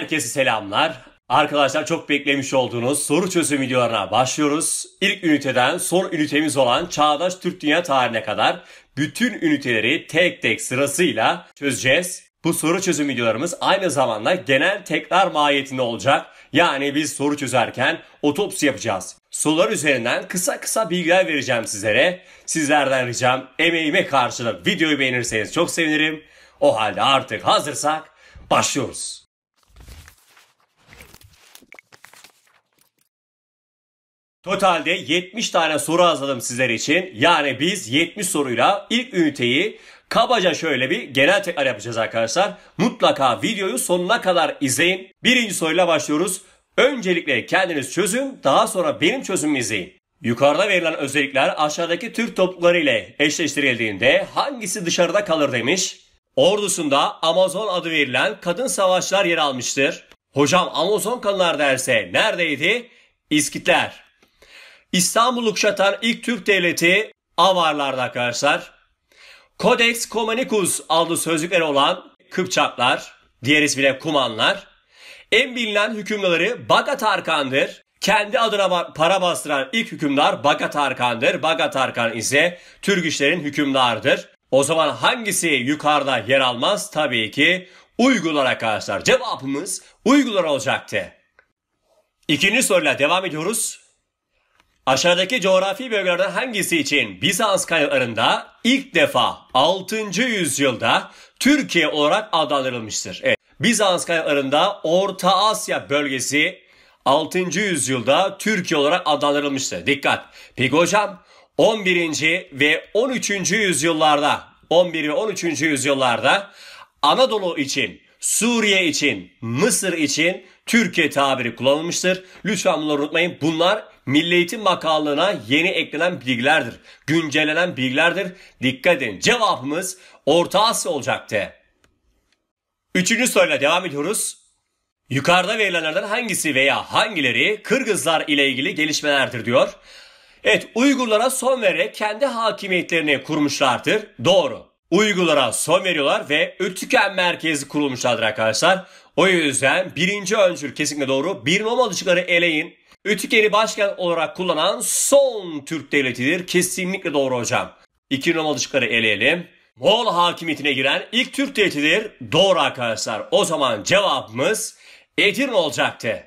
Herkese selamlar. Arkadaşlar çok beklemiş olduğunuz soru çözüm videolarına başlıyoruz. İlk üniteden son ünitemiz olan Çağdaş Türk Dünya tarihine kadar bütün üniteleri tek tek sırasıyla çözeceğiz. Bu soru çözüm videolarımız aynı zamanda genel tekrar mahiyetinde olacak. Yani biz soru çözerken otopsi yapacağız. Sorular üzerinden kısa kısa bilgiler vereceğim sizlere. Sizlerden ricam emeğime karşılık videoyu beğenirseniz çok sevinirim. O halde artık hazırsak başlıyoruz. Totalde 70 tane soru hazırladım sizler için. Yani biz 70 soruyla ilk üniteyi kabaca şöyle bir genel tekrar yapacağız arkadaşlar. Mutlaka videoyu sonuna kadar izleyin. Birinci soruyla başlıyoruz. Öncelikle kendiniz çözün, daha sonra benim çözümümü izleyin. Yukarıda verilen özellikler aşağıdaki Türk toplulukları ile eşleştirildiğinde hangisi dışarıda kalır demiş. Ordusunda Amazon adı verilen kadın savaşçılar yer almıştır. Hocam Amazon kadınlar derse neredeydi? İskitler. İstanbul'u kuşatan ilk Türk devleti Avarlardı arkadaşlar. Codex Communicus adlı sözlükleri olan Kıpçaklar, diğer ismiyle Kumanlar. En bilinen hükümdarı Bagat Arkan'dır. Kendi adına para bastıran ilk hükümdar Bagat Arkan'dır. Bagat Arkan ise Türk işlerin hükümdarıdır. O zaman hangisi yukarıda yer almaz? Tabii ki Uygular arkadaşlar. Cevabımız Uygular olacaktı. İkinci soruyla devam ediyoruz. Aşağıdaki coğrafi bölgelerden hangisi için Bizans kayalarında ilk defa 6. yüzyılda Türkiye olarak adlandırılmıştır? Evet. Bizans kayalarında Orta Asya bölgesi 6. yüzyılda Türkiye olarak adlandırılmıştır. Dikkat! Peki hocam 11. ve 13. yüzyıllarda 11 ve 13. yüzyıllarda Anadolu için, Suriye için, Mısır için Türkiye tabiri kullanılmıştır. Lütfen bunları unutmayın. Bunlar Milli Eğitim Bakanlığı'na yeni eklenen bilgilerdir. Güncellenen bilgilerdir. Dikkat edin. Cevabımız Orta Asya olacaktı. Üçüncü soruyla devam ediyoruz. Yukarıda verilenlerden hangisi veya hangileri Kırgızlar ile ilgili gelişmelerdir diyor. Evet Uygurlara son vererek kendi hakimiyetlerini kurmuşlardır. Doğru. Uygurlara son veriyorlar ve Ötüken merkezi kurulmuşlardır arkadaşlar. O yüzden birinci öncül kesinlikle doğru. Bir Mamalıçları eleyin. Ütikeri başkent olarak kullanan son Türk devletidir. Kesinlikle doğru hocam. İki numaralı şıkları eleyelim. Moğol hakimiyetine giren ilk Türk devletidir. Doğru arkadaşlar. O zaman cevabımız Edirne olacaktı.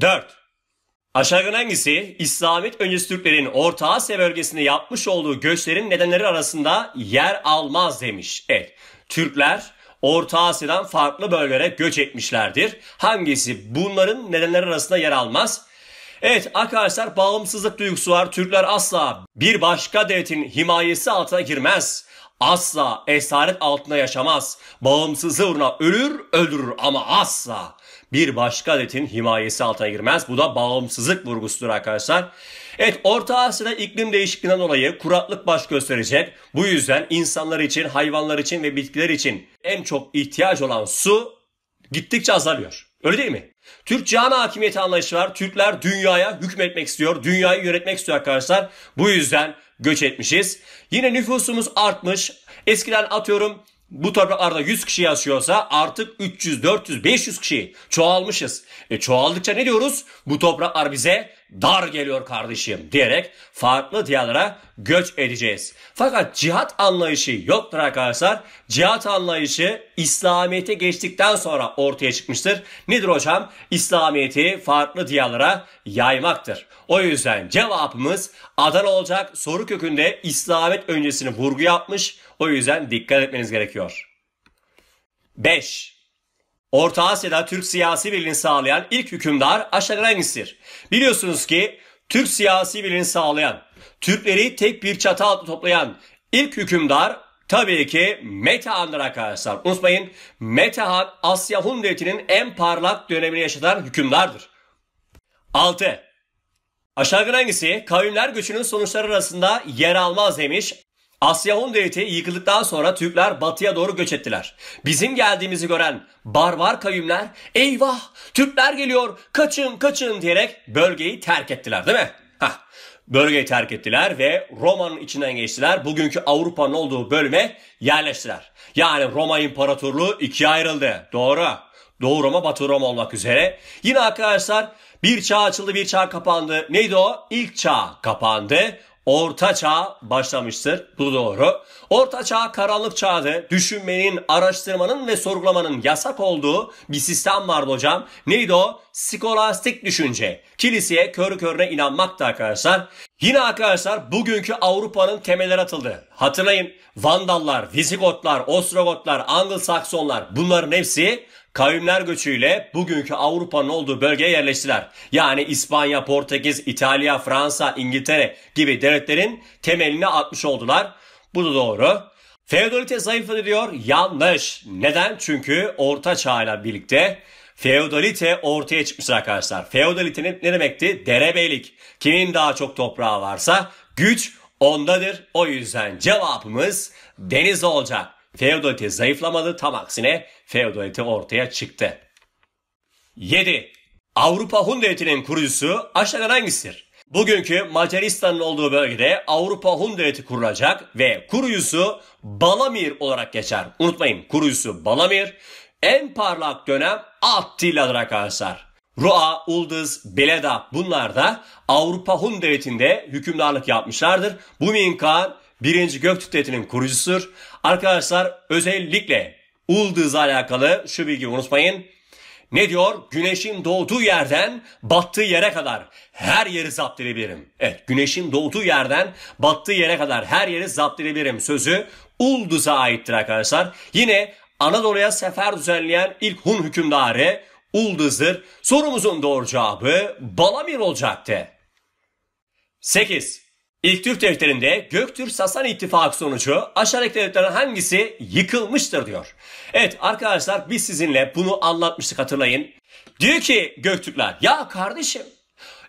4. Aşağıdan hangisi İslamiyet öncesi Türklerin Orta Asya bölgesinde yapmış olduğu göçlerin nedenleri arasında yer almaz demiş. Evet. Türkler Orta Asya'dan farklı bölgelere göç etmişlerdir. Hangisi bunların nedenler arasında yer almaz? Evet arkadaşlar bağımsızlık duygusu var. Türkler asla bir başka devletin himayesi altına girmez. Asla esaret altında yaşamaz. Bağımsızlığı uğruna ölür öldürür ama asla bir başka adetin himayesi altına girmez. Bu da bağımsızlık vurgusudur arkadaşlar. Evet Orta Asya'da iklim değişikliğinden dolayı kuraklık baş gösterecek. Bu yüzden insanlar için, hayvanlar için ve bitkiler için en çok ihtiyaç olan su gittikçe azalıyor. Öyle değil mi? Türk cihan hakimiyeti anlayışı var. Türkler dünyaya hükmetmek istiyor. Dünyayı yönetmek istiyor arkadaşlar. Bu yüzden göç etmişiz. Yine nüfusumuz artmış. Eskiden atıyorum bu topraklarda 100 kişi yaşıyorsa artık 300, 400, 500 kişi çoğalmışız. E çoğaldıkça ne diyoruz? Bu topraklar bize dar geliyor kardeşim diyerek farklı diyarlara göç edeceğiz. Fakat cihat anlayışı yoktur arkadaşlar. Cihat anlayışı İslamiyet'e geçtikten sonra ortaya çıkmıştır. Nedir hocam? İslamiyet'i farklı diyarlara yaymaktır. O yüzden cevabımız Adana olacak. Soru kökünde İslamiyet öncesini vurgu yapmış o yüzden dikkat etmeniz gerekiyor. 5. Orta Asya'da Türk siyasi birliğini sağlayan ilk hükümdar Aşagranis'tir. Biliyorsunuz ki Türk siyasi birliğini sağlayan, Türkleri tek bir çatı altında toplayan ilk hükümdar tabii ki Metehan'dır arkadaşlar. Unutmayın Metehan Asya Hun Devleti'nin en parlak dönemini yaşatan hükümdardır. 6. Aşağı Aşağıgırangis'i kavimler göçünün sonuçları arasında yer almaz demiş Asya Hun devleti yıkıldıktan sonra Türkler batıya doğru göç ettiler. Bizim geldiğimizi gören barbar kavimler eyvah Türkler geliyor kaçın kaçın diyerek bölgeyi terk ettiler değil mi? Hah. Bölgeyi terk ettiler ve Roma'nın içinden geçtiler. Bugünkü Avrupa'nın olduğu bölüme yerleştiler. Yani Roma İmparatorluğu ikiye ayrıldı. Doğru. Doğu Roma, Batı Roma olmak üzere. Yine arkadaşlar bir çağ açıldı, bir çağ kapandı. Neydi o? İlk çağ kapandı. Orta Çağ başlamıştır. Bu doğru. Orta Çağ karanlık çağdı. Düşünmenin, araştırmanın ve sorgulamanın yasak olduğu bir sistem vardı hocam. Neydi o? Skolastik düşünce. Kiliseye körü körüne inanmaktı arkadaşlar. Yine arkadaşlar bugünkü Avrupa'nın temelleri atıldı. Hatırlayın Vandallar, Visigotlar, Ostrogotlar, Anglo-Saksonlar bunların hepsi Kavimler göçüyle bugünkü Avrupa'nın olduğu bölgeye yerleştiler. Yani İspanya, Portekiz, İtalya, Fransa, İngiltere gibi devletlerin temelini atmış oldular. Bu da doğru. Feodalite zayıfladı diyor. Yanlış. Neden? Çünkü Orta Çağ'la birlikte Feodalite ortaya çıkmış arkadaşlar. Feodalite ne demekti? Derebeylik. Kimin daha çok toprağı varsa güç ondadır. O yüzden cevabımız deniz olacak. Feodalite zayıflamadı tam aksine feodalite ortaya çıktı. 7. Avrupa Hun Devleti'nin kurucusu aşağıdan hangisidir? Bugünkü Macaristan'ın olduğu bölgede Avrupa Hun Devleti kurulacak ve kurucusu Balamir olarak geçer. Unutmayın kurucusu Balamir. En parlak dönem Attilla'dır arkadaşlar. Rua, Ulduz, Beleda bunlar da Avrupa Hun Devleti'nde hükümdarlık yapmışlardır. Bu Minkan 1. Göktürk Devleti'nin kurucusudur. Arkadaşlar özellikle Uldız'la alakalı şu bilgiyi unutmayın. Ne diyor? Güneşin doğduğu yerden battığı yere kadar her yeri zapt edebilirim. Evet, güneşin doğduğu yerden battığı yere kadar her yeri zapt edebilirim sözü Ulduz'a aittir arkadaşlar. Yine Anadolu'ya sefer düzenleyen ilk Hun hükümdarı Ulduz'dır. Sorumuzun doğru cevabı Balamir olacaktı. 8. İlk Türk devletlerinde Göktürk-Sasani ittifakı sonucu aşağıdaki devletlerin hangisi yıkılmıştır diyor. Evet arkadaşlar biz sizinle bunu anlatmıştık hatırlayın. Diyor ki Göktürkler ya kardeşim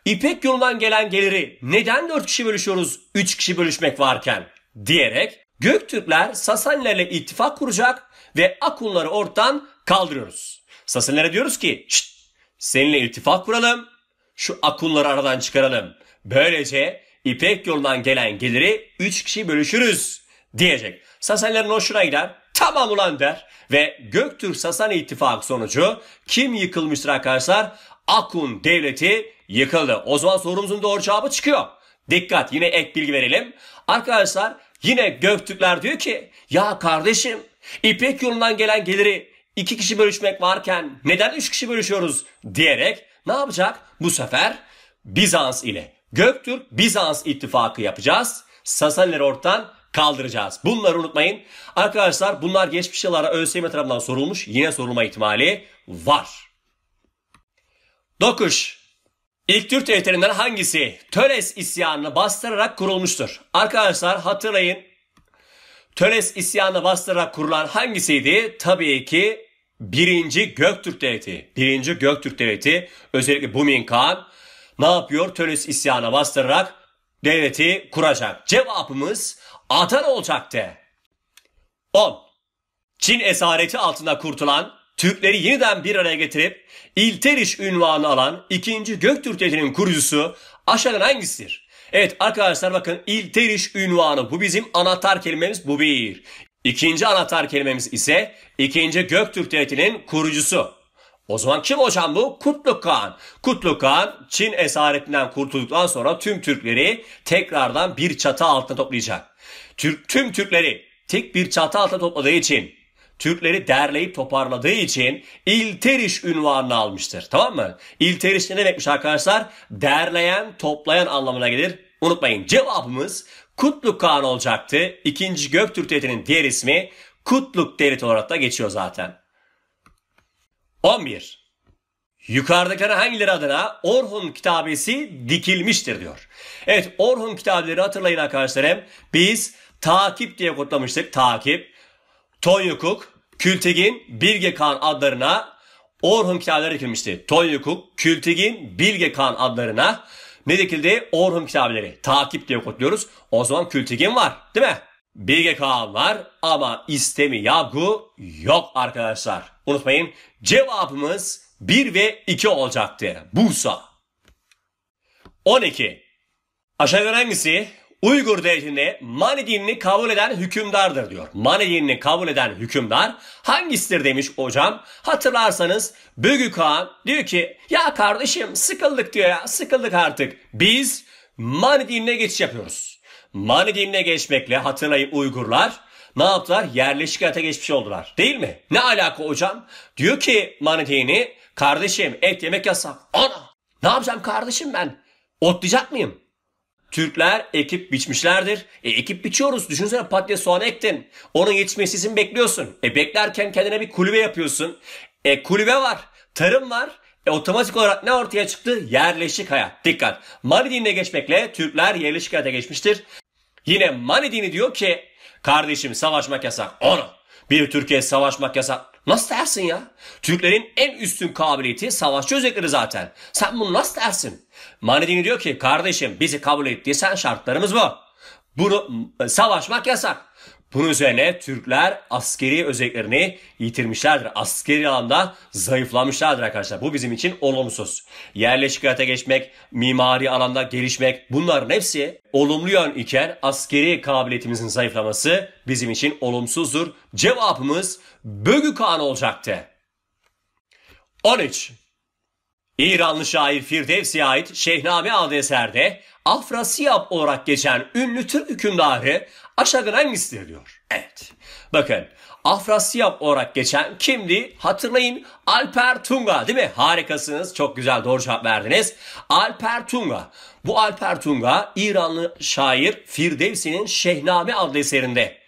İpek yolundan gelen geliri neden 4 kişi bölüşüyoruz 3 kişi bölüşmek varken diyerek Göktürkler Sasanilerle ittifak kuracak ve Akunları ortadan kaldırıyoruz. Sasanilere diyoruz ki Şşt, seninle ittifak kuralım şu Akunları aradan çıkaralım. Böylece İpek yolundan gelen geliri 3 kişi bölüşürüz diyecek. Sasanilerin hoşuna gider tamam ulan der ve Göktürk-Sasan ittifak sonucu kim yıkılmıştır arkadaşlar? Akun devleti yıkıldı. O zaman sorumuzun doğru cevabı çıkıyor. Dikkat yine ek bilgi verelim. Arkadaşlar yine Göktürkler diyor ki ya kardeşim İpek yolundan gelen geliri iki kişi bölüşmek varken neden üç kişi bölüşüyoruz diyerek ne yapacak? Bu sefer Bizans ile Göktürk Bizans ittifakı yapacağız. Sasaniler ortadan kaldıracağız. Bunları unutmayın. Arkadaşlar bunlar geçmiş yıllara ÖSYM tarafından sorulmuş. Yine sorulma ihtimali var. Dokuş. İlk Türk devletlerinden hangisi Töres isyanını bastırarak kurulmuştur? Arkadaşlar hatırlayın. Töres isyanını bastırarak kurulan hangisiydi? Tabii ki birinci Göktürk Devleti. Birinci Göktürk Devleti özellikle Bumin Kağan ne yapıyor? Töres isyanına bastırarak devleti kuracak. Cevabımız atar olacaktı. 10. Çin esareti altında kurtulan, Türkleri yeniden bir araya getirip İlteriş ünvanı alan 2. Göktürk Devleti'nin kurucusu aşağıdan hangisidir? Evet arkadaşlar bakın İlteriş ünvanı bu bizim anahtar kelimemiz bu bir. İkinci anahtar kelimemiz ise ikinci Göktürk Devleti'nin kurucusu. O zaman kim hocam bu? Kutluk Kağan. Kutluk Kağan Çin esaretinden kurtulduktan sonra tüm Türkleri tekrardan bir çatı altına toplayacak. Türk, tüm Türkleri tek bir çatı altına topladığı için Türkleri derleyip toparladığı için İlteriş ünvanını almıştır. Tamam mı? İlteriş ne demekmiş arkadaşlar? Derleyen, toplayan anlamına gelir. Unutmayın cevabımız Kutluk Kağan olacaktı. İkinci Göktürk Devleti'nin diğer ismi Kutluk Devleti olarak da geçiyor zaten. 11. yukarıdakilere hangileri adına Orhun kitabesi dikilmiştir diyor. Evet Orhun kitabeleri hatırlayın arkadaşlarım. Biz takip diye kodlamıştık. Takip, Tonyukuk, Kültigin, Bilge Kağan adlarına Orhun kitabeleri dikilmişti. Tonyukuk, Kültigin, Bilge Kağan adlarına ne dikildi? Orhun kitabeleri. Takip diye kodluyoruz. O zaman Kültigin var değil mi? Bilge var ama istemi yagu yok arkadaşlar. Unutmayın cevabımız 1 ve 2 olacaktı. Bursa. 12. Aşağıdan hangisi Uygur devletinde Mani dinini kabul eden hükümdardır diyor. Mani dinini kabul eden hükümdar hangisidir demiş hocam. Hatırlarsanız Bögük Kağan diyor ki ya kardeşim sıkıldık diyor ya sıkıldık artık. Biz Mani dinine geçiş yapıyoruz. Mani dinine geçmekle hatırlayın Uygurlar ne yaptılar? Yerleşik hayata geçmiş oldular. Değil mi? Ne alaka hocam? Diyor ki Mani dini kardeşim et yemek yasak. Ana ne yapacağım kardeşim ben? Otlayacak mıyım? Türkler ekip biçmişlerdir. E ekip biçiyoruz. Düşünsene patates soğan ektin. Onun için bekliyorsun. E beklerken kendine bir kulübe yapıyorsun. E kulübe var. Tarım var. E otomatik olarak ne ortaya çıktı? Yerleşik hayat. Dikkat. Mani Mardin'e geçmekle Türkler yerleşik hayata geçmiştir. Yine Mani diyor ki kardeşim savaşmak yasak. Onu bir Türkiye savaşmak yasak. Nasıl dersin ya? Türklerin en üstün kabiliyeti savaşçı özellikleri zaten. Sen bunu nasıl dersin? Mani diyor ki kardeşim bizi kabul ettiysen şartlarımız bu. Bunu ıı, savaşmak yasak. Bunun üzerine Türkler askeri özelliklerini yitirmişlerdir. Askeri alanda zayıflamışlardır arkadaşlar. Bu bizim için olumsuz. Yerleşik hayata geçmek, mimari alanda gelişmek bunların hepsi olumlu yön iken askeri kabiliyetimizin zayıflaması bizim için olumsuzdur. Cevabımız Bögü Kağan olacaktı. 13. İranlı şair Firdevsi'ye ait Şehname adlı eserde Afrasiyab olarak geçen ünlü Türk hükümdarı Aşağıdan hangisidir diyor. Evet. Bakın Afrasiyap olarak geçen kimdi? Hatırlayın Alper Tunga değil mi? Harikasınız. Çok güzel doğru cevap verdiniz. Alper Tunga. Bu Alper Tunga İranlı şair Firdevsi'nin Şehname adlı eserinde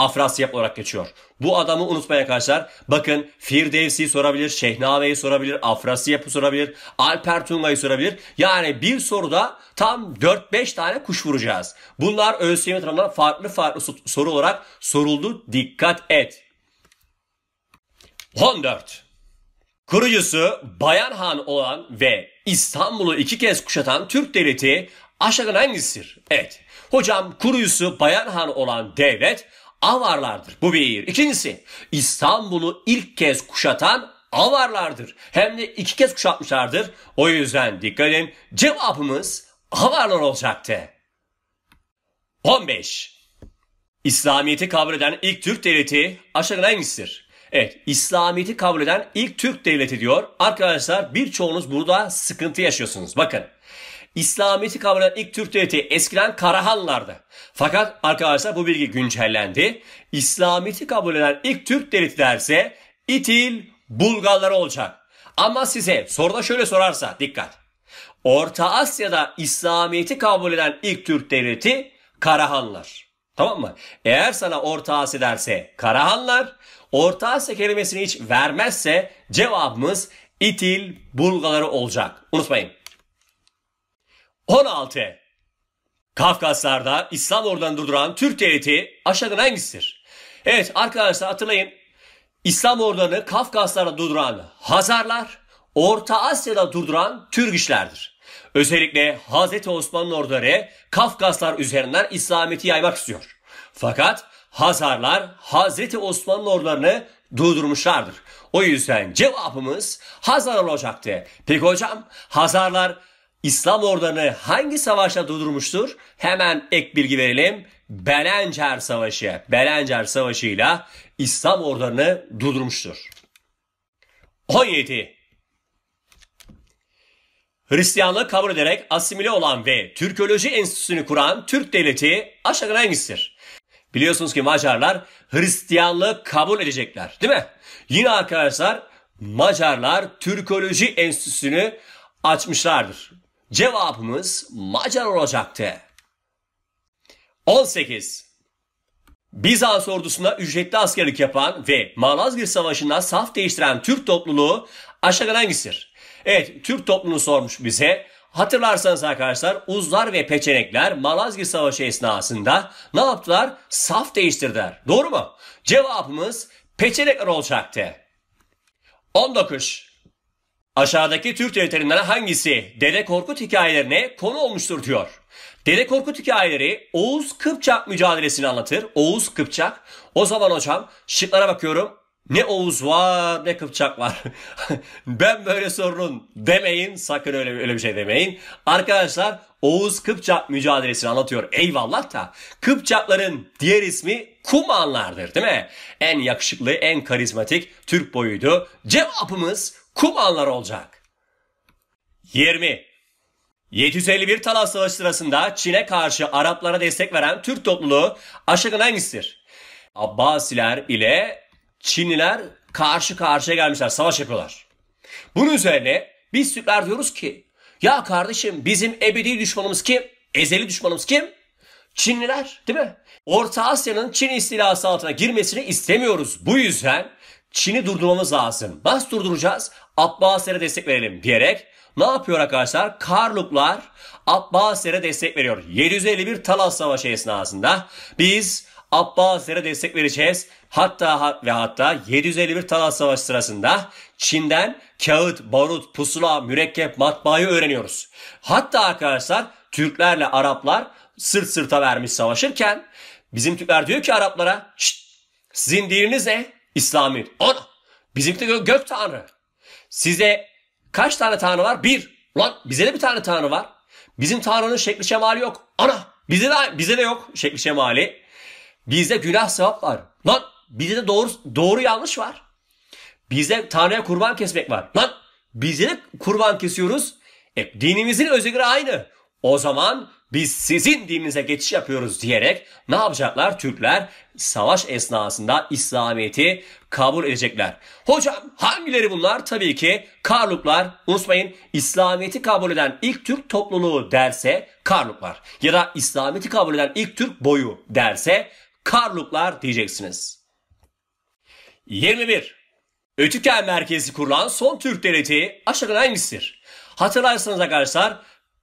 Afrasyap olarak geçiyor. Bu adamı unutmayın arkadaşlar. Bakın Firdevsi'yi sorabilir, Şehnave'yi sorabilir, Afrasyap'ı sorabilir, Alper Tunga'yı sorabilir. Yani bir soruda tam 4-5 tane kuş vuracağız. Bunlar ÖSYM tarafından farklı farklı soru olarak soruldu. Dikkat et. 14. Kurucusu Bayanhan olan ve İstanbul'u iki kez kuşatan Türk devleti aşağıdan hangisidir? Evet. Hocam kurucusu Bayanhan olan devlet Avarlardır. Bu bir. İkincisi İstanbul'u ilk kez kuşatan Avarlardır. Hem de iki kez kuşatmışlardır. O yüzden dikkat edin cevabımız Avarlar olacaktı. 15. İslamiyet'i kabul eden ilk Türk devleti aşağıdan hangisidir? Evet, İslamiyet'i kabul eden ilk Türk devleti diyor. Arkadaşlar birçoğunuz burada sıkıntı yaşıyorsunuz. Bakın İslamiyet'i kavrayan ilk Türk devleti eskiden Karahanlardı. Fakat arkadaşlar bu bilgi güncellendi. İslamiyet'i kabul eden ilk Türk devleti derse İtil Bulgarlar olacak. Ama size soruda şöyle sorarsa dikkat. Orta Asya'da İslamiyet'i kabul eden ilk Türk devleti Karahanlar. Tamam mı? Eğer sana Orta Asya derse Karahanlar, Orta Asya kelimesini hiç vermezse cevabımız İtil Bulgaları olacak. Unutmayın. 16. Kafkaslar'da İslam ordularını durduran Türk devleti aşağıdan hangisidir? Evet arkadaşlar hatırlayın. İslam ordularını Kafkaslar'da durduran Hazarlar, Orta Asya'da durduran Türk işlerdir. Özellikle Hazreti Osmanlı orduları Kafkaslar üzerinden İslamiyet'i yaymak istiyor. Fakat Hazarlar Hazreti Osmanlı ordularını durdurmuşlardır. O yüzden cevabımız Hazar olacaktı. Peki hocam Hazarlar İslam ordularını hangi savaşta durdurmuştur? Hemen ek bilgi verelim. Belencer Savaşı. Belencer Savaşı ile İslam ordularını durdurmuştur. 17. Hristiyanlığı kabul ederek asimile olan ve Türkoloji Enstitüsü'nü kuran Türk Devleti aşağıdan hangisidir? Biliyorsunuz ki Macarlar Hristiyanlığı kabul edecekler değil mi? Yine arkadaşlar Macarlar Türkoloji Enstitüsü'nü açmışlardır. Cevabımız Macar olacaktı. 18. Bizans ordusuna ücretli askerlik yapan ve Malazgirt Savaşı'nda saf değiştiren Türk topluluğu aşağıdan hangisidir? Evet Türk topluluğu sormuş bize. Hatırlarsanız arkadaşlar Uzlar ve Peçenekler Malazgirt Savaşı esnasında ne yaptılar? Saf değiştirdiler. Doğru mu? Cevabımız Peçenekler olacaktı. 19. Aşağıdaki Türk devletlerinden hangisi Dede Korkut hikayelerine konu olmuştur diyor. Dede Korkut hikayeleri Oğuz Kıpçak mücadelesini anlatır. Oğuz Kıpçak. O zaman hocam şıklara bakıyorum. Ne Oğuz var ne Kıpçak var. ben böyle sorunun demeyin. Sakın öyle, öyle bir şey demeyin. Arkadaşlar Oğuz Kıpçak mücadelesini anlatıyor. Eyvallah da Kıpçakların diğer ismi Kumanlardır değil mi? En yakışıklı, en karizmatik Türk boyuydu. Cevabımız kum anlar olacak. 20. 751 Talas Savaşı sırasında Çin'e karşı Araplara destek veren Türk topluluğu aşağıdan hangisidir? Abbasiler ile Çinliler karşı karşıya gelmişler, savaş yapıyorlar. Bunun üzerine biz Türkler diyoruz ki, ya kardeşim bizim ebedi düşmanımız kim? Ezeli düşmanımız kim? Çinliler değil mi? Orta Asya'nın Çin istilası altına girmesini istemiyoruz. Bu yüzden Çin'i durdurmamız lazım. Nasıl durduracağız? Abbasilere destek verelim diyerek ne yapıyor arkadaşlar? Karluklar Abbasilere destek veriyor. 751 Talas Savaşı esnasında biz Abbasilere destek vereceğiz. Hatta ve hatta 751 Talas Savaşı sırasında Çin'den kağıt, barut, pusula, mürekkep, matbaayı öğreniyoruz. Hatta arkadaşlar Türklerle Araplar sırt sırta vermiş savaşırken bizim Türkler diyor ki Araplara sizin dininiz ne? İslamir. Ana! Bizimki de gök, gök tanrı. Size kaç tane tanrı var? Bir. Ulan bize de bir tane tanrı var. Bizim tanrının şekli şemali yok. Ana! Bize de, bize de yok şekli şemali. Bizde günah sevap var. Lan bizde de doğru, doğru yanlış var. Bizde Tanrı'ya kurban kesmek var. Lan bizde de kurban kesiyoruz. E, dinimizin özgürü aynı. O zaman biz sizin dininize geçiş yapıyoruz diyerek ne yapacaklar? Türkler savaş esnasında İslamiyet'i kabul edecekler. Hocam hangileri bunlar? Tabii ki Karluklar. Unutmayın İslamiyet'i kabul eden ilk Türk topluluğu derse Karluklar. Ya da İslamiyet'i kabul eden ilk Türk boyu derse Karluklar diyeceksiniz. 21. Ötüken merkezi kurulan son Türk devleti aşağıdan hangisidir? Hatırlarsanız arkadaşlar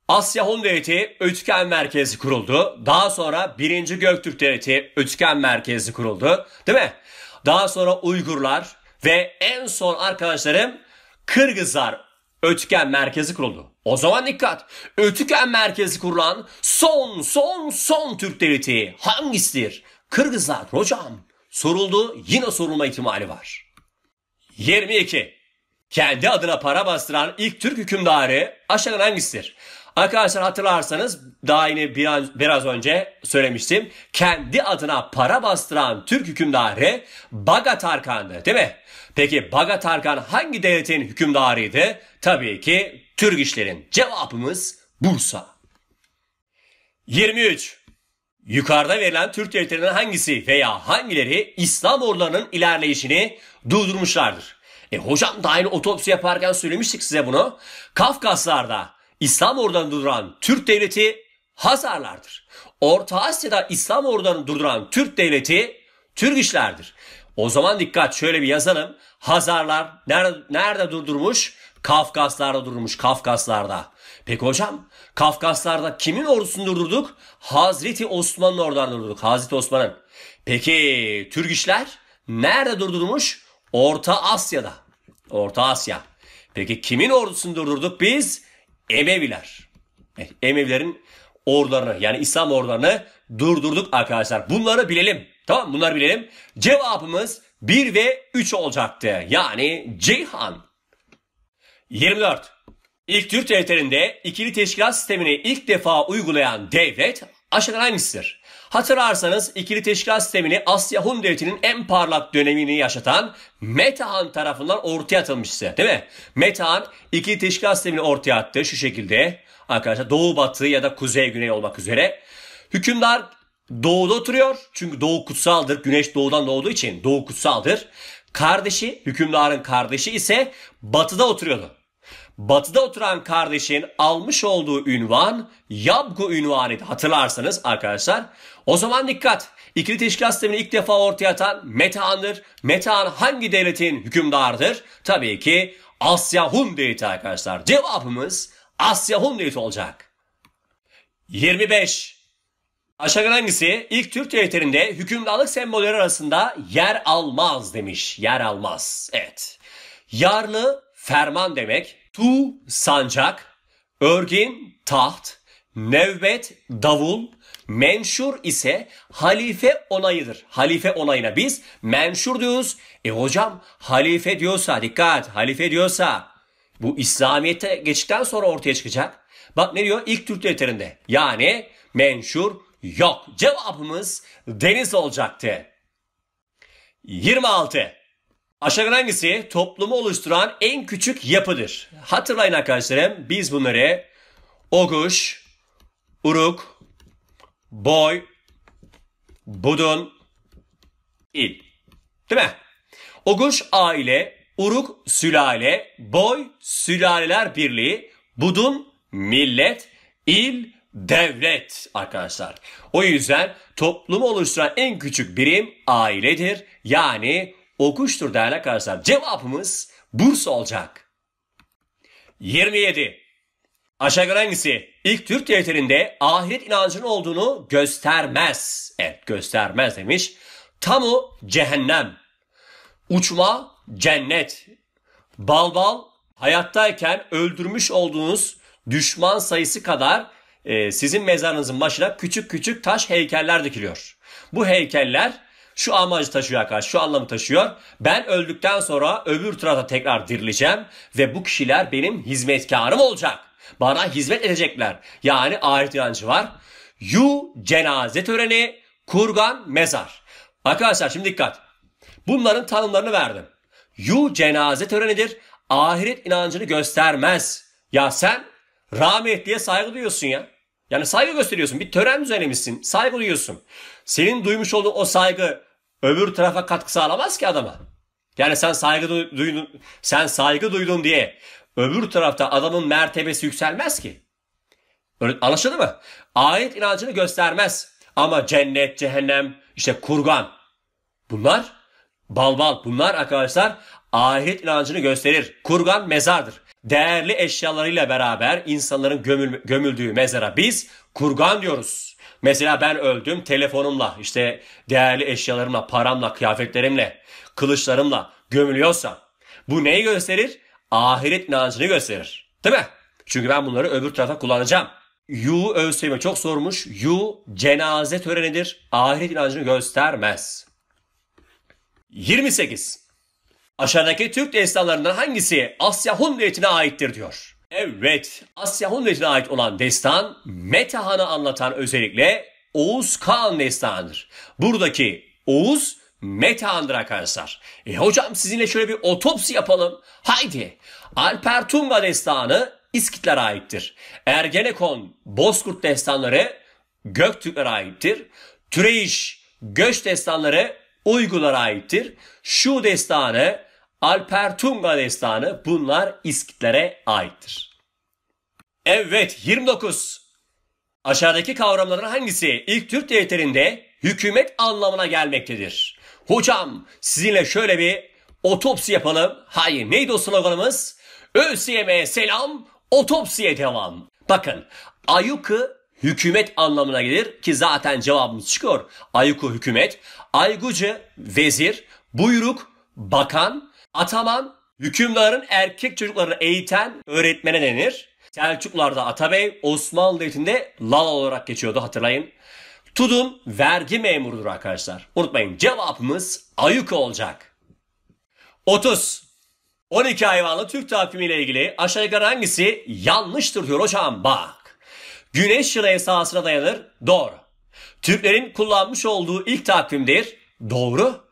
Asya Hun Devleti Üçgen Merkezi kuruldu. Daha sonra 1. Göktürk Devleti Üçgen Merkezi kuruldu. Değil mi? Daha sonra Uygurlar ve en son arkadaşlarım Kırgızlar Üçgen Merkezi kuruldu. O zaman dikkat. Üçgen Merkezi kurulan son son son Türk Devleti hangisidir? Kırgızlar hocam. Soruldu yine sorulma ihtimali var. 22. Kendi adına para bastıran ilk Türk hükümdarı aşağıdan hangisidir? Arkadaşlar hatırlarsanız daha yine biraz, biraz önce söylemiştim. Kendi adına para bastıran Türk hükümdarı Baga Tarkan'dı değil mi? Peki Baga Tarkan hangi devletin hükümdarıydı? Tabii ki Türk işlerin. Cevabımız Bursa. 23. Yukarıda verilen Türk devletlerinden hangisi veya hangileri İslam ordularının ilerleyişini durdurmuşlardır? E hocam daha yine otopsi yaparken söylemiştik size bunu. Kafkaslarda İslam ordularını durduran Türk devleti Hazarlardır. Orta Asya'da İslam ordularını durduran Türk devleti Türk işlerdir. O zaman dikkat şöyle bir yazalım. Hazarlar nerede, nerede durdurmuş? Kafkaslarda durmuş. Kafkaslarda. Peki hocam Kafkaslarda kimin ordusunu durdurduk? Hazreti Osman'ın ordularını durdurduk. Hazreti Osman'ın. Peki Türk işler nerede durdurmuş? Orta Asya'da. Orta Asya. Peki kimin ordusunu durdurduk biz? Emeviler. Emevilerin ordularını yani İslam ordularını durdurduk arkadaşlar. Bunları bilelim. Tamam bunları bilelim. Cevabımız 1 ve 3 olacaktı. Yani Ceyhan. 24. İlk Türk devletlerinde ikili teşkilat sistemini ilk defa uygulayan devlet aşağıdan hangisidir? Hatırlarsanız ikili teşkilat sistemini Asya Hun Devleti'nin en parlak dönemini yaşatan Metehan tarafından ortaya atılmıştı değil mi? Metehan ikili teşkilat sistemini ortaya attı şu şekilde arkadaşlar doğu batı ya da kuzey güney olmak üzere. Hükümdar doğuda oturuyor çünkü doğu kutsaldır güneş doğudan doğduğu için doğu kutsaldır. Kardeşi hükümdarın kardeşi ise batıda oturuyordu batıda oturan kardeşin almış olduğu ünvan Yabgu ünvanıydı. Hatırlarsanız arkadaşlar. O zaman dikkat. İkili teşkilat sistemini ilk defa ortaya atan Metehan'dır. Metehan hangi devletin hükümdardır? Tabii ki Asya Hun devleti arkadaşlar. Cevabımız Asya Hun devleti olacak. 25. Aşağıdan hangisi ilk Türk devletlerinde hükümdarlık sembolleri arasında yer almaz demiş. Yer almaz. Evet. Yarlı ferman demek. Tu sancak, örgün taht, nevbet davul, menşur ise halife onayıdır. Halife onayına biz menşur diyoruz. E hocam halife diyorsa dikkat halife diyorsa bu İslamiyet'e geçtikten sonra ortaya çıkacak. Bak ne diyor ilk Türk devletlerinde yani menşur yok. Cevabımız deniz olacaktı. 26. Aşağıdan hangisi toplumu oluşturan en küçük yapıdır? Hatırlayın arkadaşlarım biz bunları Oguş, Uruk, Boy, Budun, il. Değil mi? Oguş aile, Uruk sülale, Boy sülaleler birliği, Budun millet, il devlet arkadaşlar. O yüzden toplumu oluşturan en küçük birim ailedir. Yani Okuştur değerli arkadaşlar. Cevabımız Bursa olacak. 27. Aşağı yukarı hangisi? İlk Türk devletlerinde ahiret inancının olduğunu göstermez. Evet göstermez demiş. Tamu cehennem. Uçma cennet. Balbal bal, hayattayken öldürmüş olduğunuz düşman sayısı kadar e, sizin mezarınızın başına küçük küçük taş heykeller dikiliyor. Bu heykeller şu amacı taşıyor arkadaşlar, şu anlamı taşıyor. Ben öldükten sonra öbür tırada tekrar dirileceğim ve bu kişiler benim hizmetkarım olacak. Bana hizmet edecekler. Yani ahiret inancı var. Yu cenaze töreni, kurgan mezar. Arkadaşlar şimdi dikkat. Bunların tanımlarını verdim. Yu cenaze törenidir. Ahiret inancını göstermez. Ya sen rahmetliye saygı duyuyorsun ya. Yani saygı gösteriyorsun. Bir tören düzenlemişsin. Saygı duyuyorsun. Senin duymuş olduğun o saygı öbür tarafa katkı sağlamaz ki adama. Yani sen saygı duydun, sen saygı duydun diye öbür tarafta adamın mertebesi yükselmez ki. Anlaşıldı mı? Ayet inancını göstermez. Ama cennet, cehennem, işte kurgan. Bunlar balbal, Bunlar arkadaşlar ahiret inancını gösterir. Kurgan mezardır. Değerli eşyalarıyla beraber insanların gömül, gömüldüğü mezara biz kurgan diyoruz. Mesela ben öldüm telefonumla, işte değerli eşyalarımla, paramla, kıyafetlerimle, kılıçlarımla gömülüyorsam bu neyi gösterir? Ahiret inancını gösterir. Değil mi? Çünkü ben bunları öbür tarafa kullanacağım. Yu övseyime çok sormuş. Yu cenaze törenidir. Ahiret inancını göstermez. 28. Aşağıdaki Türk destanlarından hangisi Asya Hun devletine aittir diyor. Evet, Asya Hunde'ye ait olan destan Metehan'ı anlatan özellikle Oğuz Kağan destanıdır. Buradaki Oğuz Metehan'dır arkadaşlar. E hocam sizinle şöyle bir otopsi yapalım. Haydi. Alper Tunga destanı İskitlere aittir. Ergenekon, Bozkurt destanları Göktürklere aittir. Türeyiş, Göç destanları Uygurlara aittir. Şu destanı Alper Tunga destanı bunlar İskitlere aittir. Evet 29. Aşağıdaki kavramların hangisi ilk Türk devletlerinde hükümet anlamına gelmektedir? Hocam sizinle şöyle bir otopsi yapalım. Hayır neydi o sloganımız? ÖSYM selam, otopsiye devam. Bakın ayuku hükümet anlamına gelir ki zaten cevabımız çıkıyor. Ayuku hükümet, Aygucu vezir, buyruk bakan, Ataman hükümdarın erkek çocuklarını eğiten öğretmene denir. Selçuklularda Atabey, Osmanlı Devleti'nde Lala olarak geçiyordu hatırlayın. Tudun vergi memurudur arkadaşlar. Unutmayın cevabımız Ayuka olacak. 30. 12 hayvanlı Türk takvimi ilgili aşağı yukarı hangisi yanlıştır diyor hocam bak. Güneş yılı esasına dayanır. Doğru. Türklerin kullanmış olduğu ilk takvimdir. Doğru.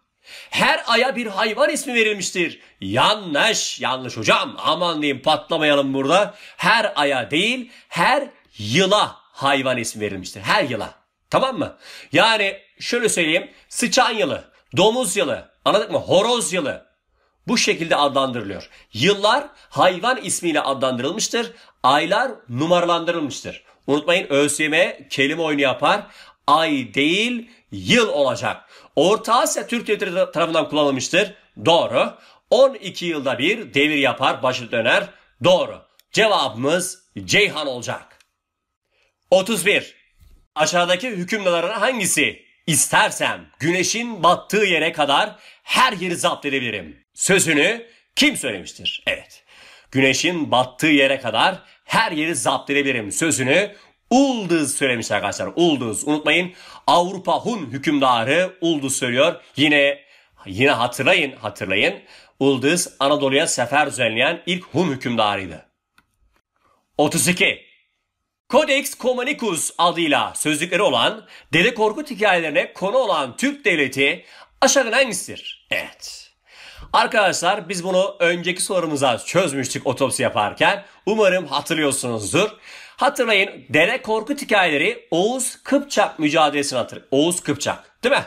Her aya bir hayvan ismi verilmiştir. Yanlış, yanlış hocam. Aman diyeyim patlamayalım burada. Her aya değil, her yıla hayvan ismi verilmiştir. Her yıla. Tamam mı? Yani şöyle söyleyeyim. Sıçan yılı, domuz yılı, anladık mı? Horoz yılı. Bu şekilde adlandırılıyor. Yıllar hayvan ismiyle adlandırılmıştır. Aylar numaralandırılmıştır. Unutmayın ÖSYM kelime oyunu yapar. Ay değil yıl olacak. Orta Asya Türk Devletleri tarafından kullanılmıştır. Doğru. 12 yılda bir devir yapar, başı döner. Doğru. Cevabımız Ceyhan olacak. 31. Aşağıdaki hükümlerden hangisi? İstersem güneşin battığı yere kadar her yeri zapt edebilirim. Sözünü kim söylemiştir? Evet. Güneşin battığı yere kadar her yeri zapt edebilirim. Sözünü Ulduz söylemiş arkadaşlar. Ulduz. Unutmayın Avrupa Hun hükümdarı Ulduz söylüyor. Yine yine hatırlayın hatırlayın. Ulduz Anadolu'ya sefer düzenleyen ilk Hun hükümdarıydı. 32. Codex Comanicus adıyla sözlükleri olan Dede Korkut hikayelerine konu olan Türk devleti aşağıdan hangisidir? Evet. Arkadaşlar biz bunu önceki sorumuza çözmüştük otopsi yaparken. Umarım hatırlıyorsunuzdur. Hatırlayın Dere Korkut hikayeleri Oğuz Kıpçak mücadelesini hatırlayın. Oğuz Kıpçak değil mi?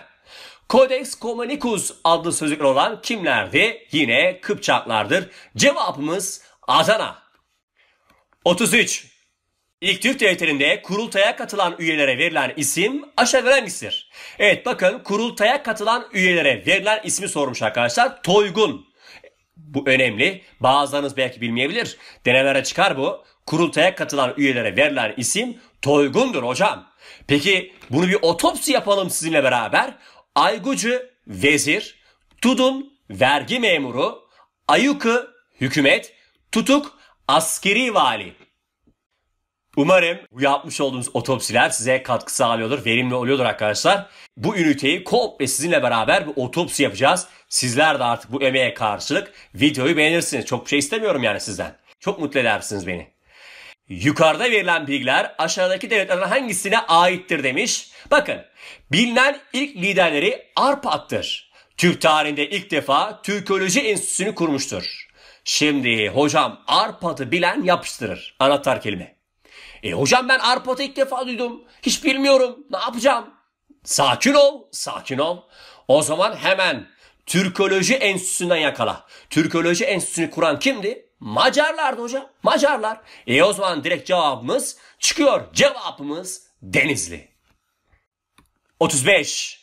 Codex Communicus adlı sözlükler olan kimlerdi? Yine Kıpçaklardır. Cevabımız Adana. 33. İlk Türk Devletleri'nde kurultaya katılan üyelere verilen isim aşağıdan hangisidir? Evet bakın kurultaya katılan üyelere verilen ismi sormuş arkadaşlar. Toygun. Bu önemli. Bazılarınız belki bilmeyebilir. Denelere çıkar bu kurultaya katılan üyelere verilen isim Toygun'dur hocam. Peki bunu bir otopsi yapalım sizinle beraber. Aygucu vezir, Tudun vergi memuru, Ayuk'u hükümet, Tutuk askeri vali. Umarım bu yapmış olduğunuz otopsiler size katkı sağlıyordur, verimli oluyordur arkadaşlar. Bu üniteyi komple sizinle beraber bir otopsi yapacağız. Sizler de artık bu emeğe karşılık videoyu beğenirsiniz. Çok bir şey istemiyorum yani sizden. Çok mutlu edersiniz beni. Yukarıda verilen bilgiler aşağıdaki devletlerden hangisine aittir demiş. Bakın bilinen ilk liderleri Arpak'tır. Türk tarihinde ilk defa Türkoloji Enstitüsü'nü kurmuştur. Şimdi hocam Arpat'ı bilen yapıştırır. Anahtar kelime. E hocam ben Arpat'ı ilk defa duydum. Hiç bilmiyorum. Ne yapacağım? Sakin ol, sakin ol. O zaman hemen Türkoloji Enstitüsü'nden yakala. Türkoloji Enstitüsü'nü kuran kimdi? Macarlardı hocam. Macarlar. E o zaman direkt cevabımız çıkıyor. Cevabımız Denizli. 35.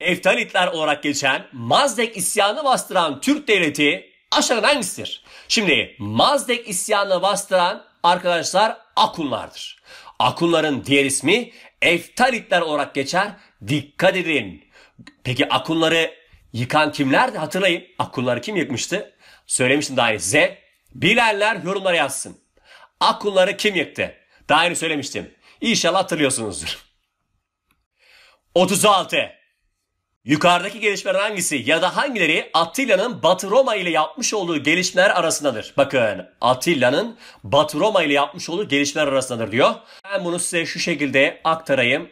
Eftalitler olarak geçen Mazdek isyanı bastıran Türk devleti aşağıdan hangisidir? Şimdi Mazdek isyanını bastıran arkadaşlar Akunlardır. Akunların diğer ismi Eftalitler olarak geçer. Dikkat edin. Peki Akunları yıkan kimlerdi? Hatırlayın. Akunları kim yıkmıştı? Söylemiştim daha önce. Z Bilenler yorumlara yazsın. Akkulları kim yıktı? Daha önce söylemiştim. İnşallah hatırlıyorsunuzdur. 36. Yukarıdaki gelişmeler hangisi ya da hangileri Attila'nın Batı Roma ile yapmış olduğu gelişmeler arasındadır? Bakın Attila'nın Batı Roma ile yapmış olduğu gelişmeler arasındadır diyor. Ben bunu size şu şekilde aktarayım.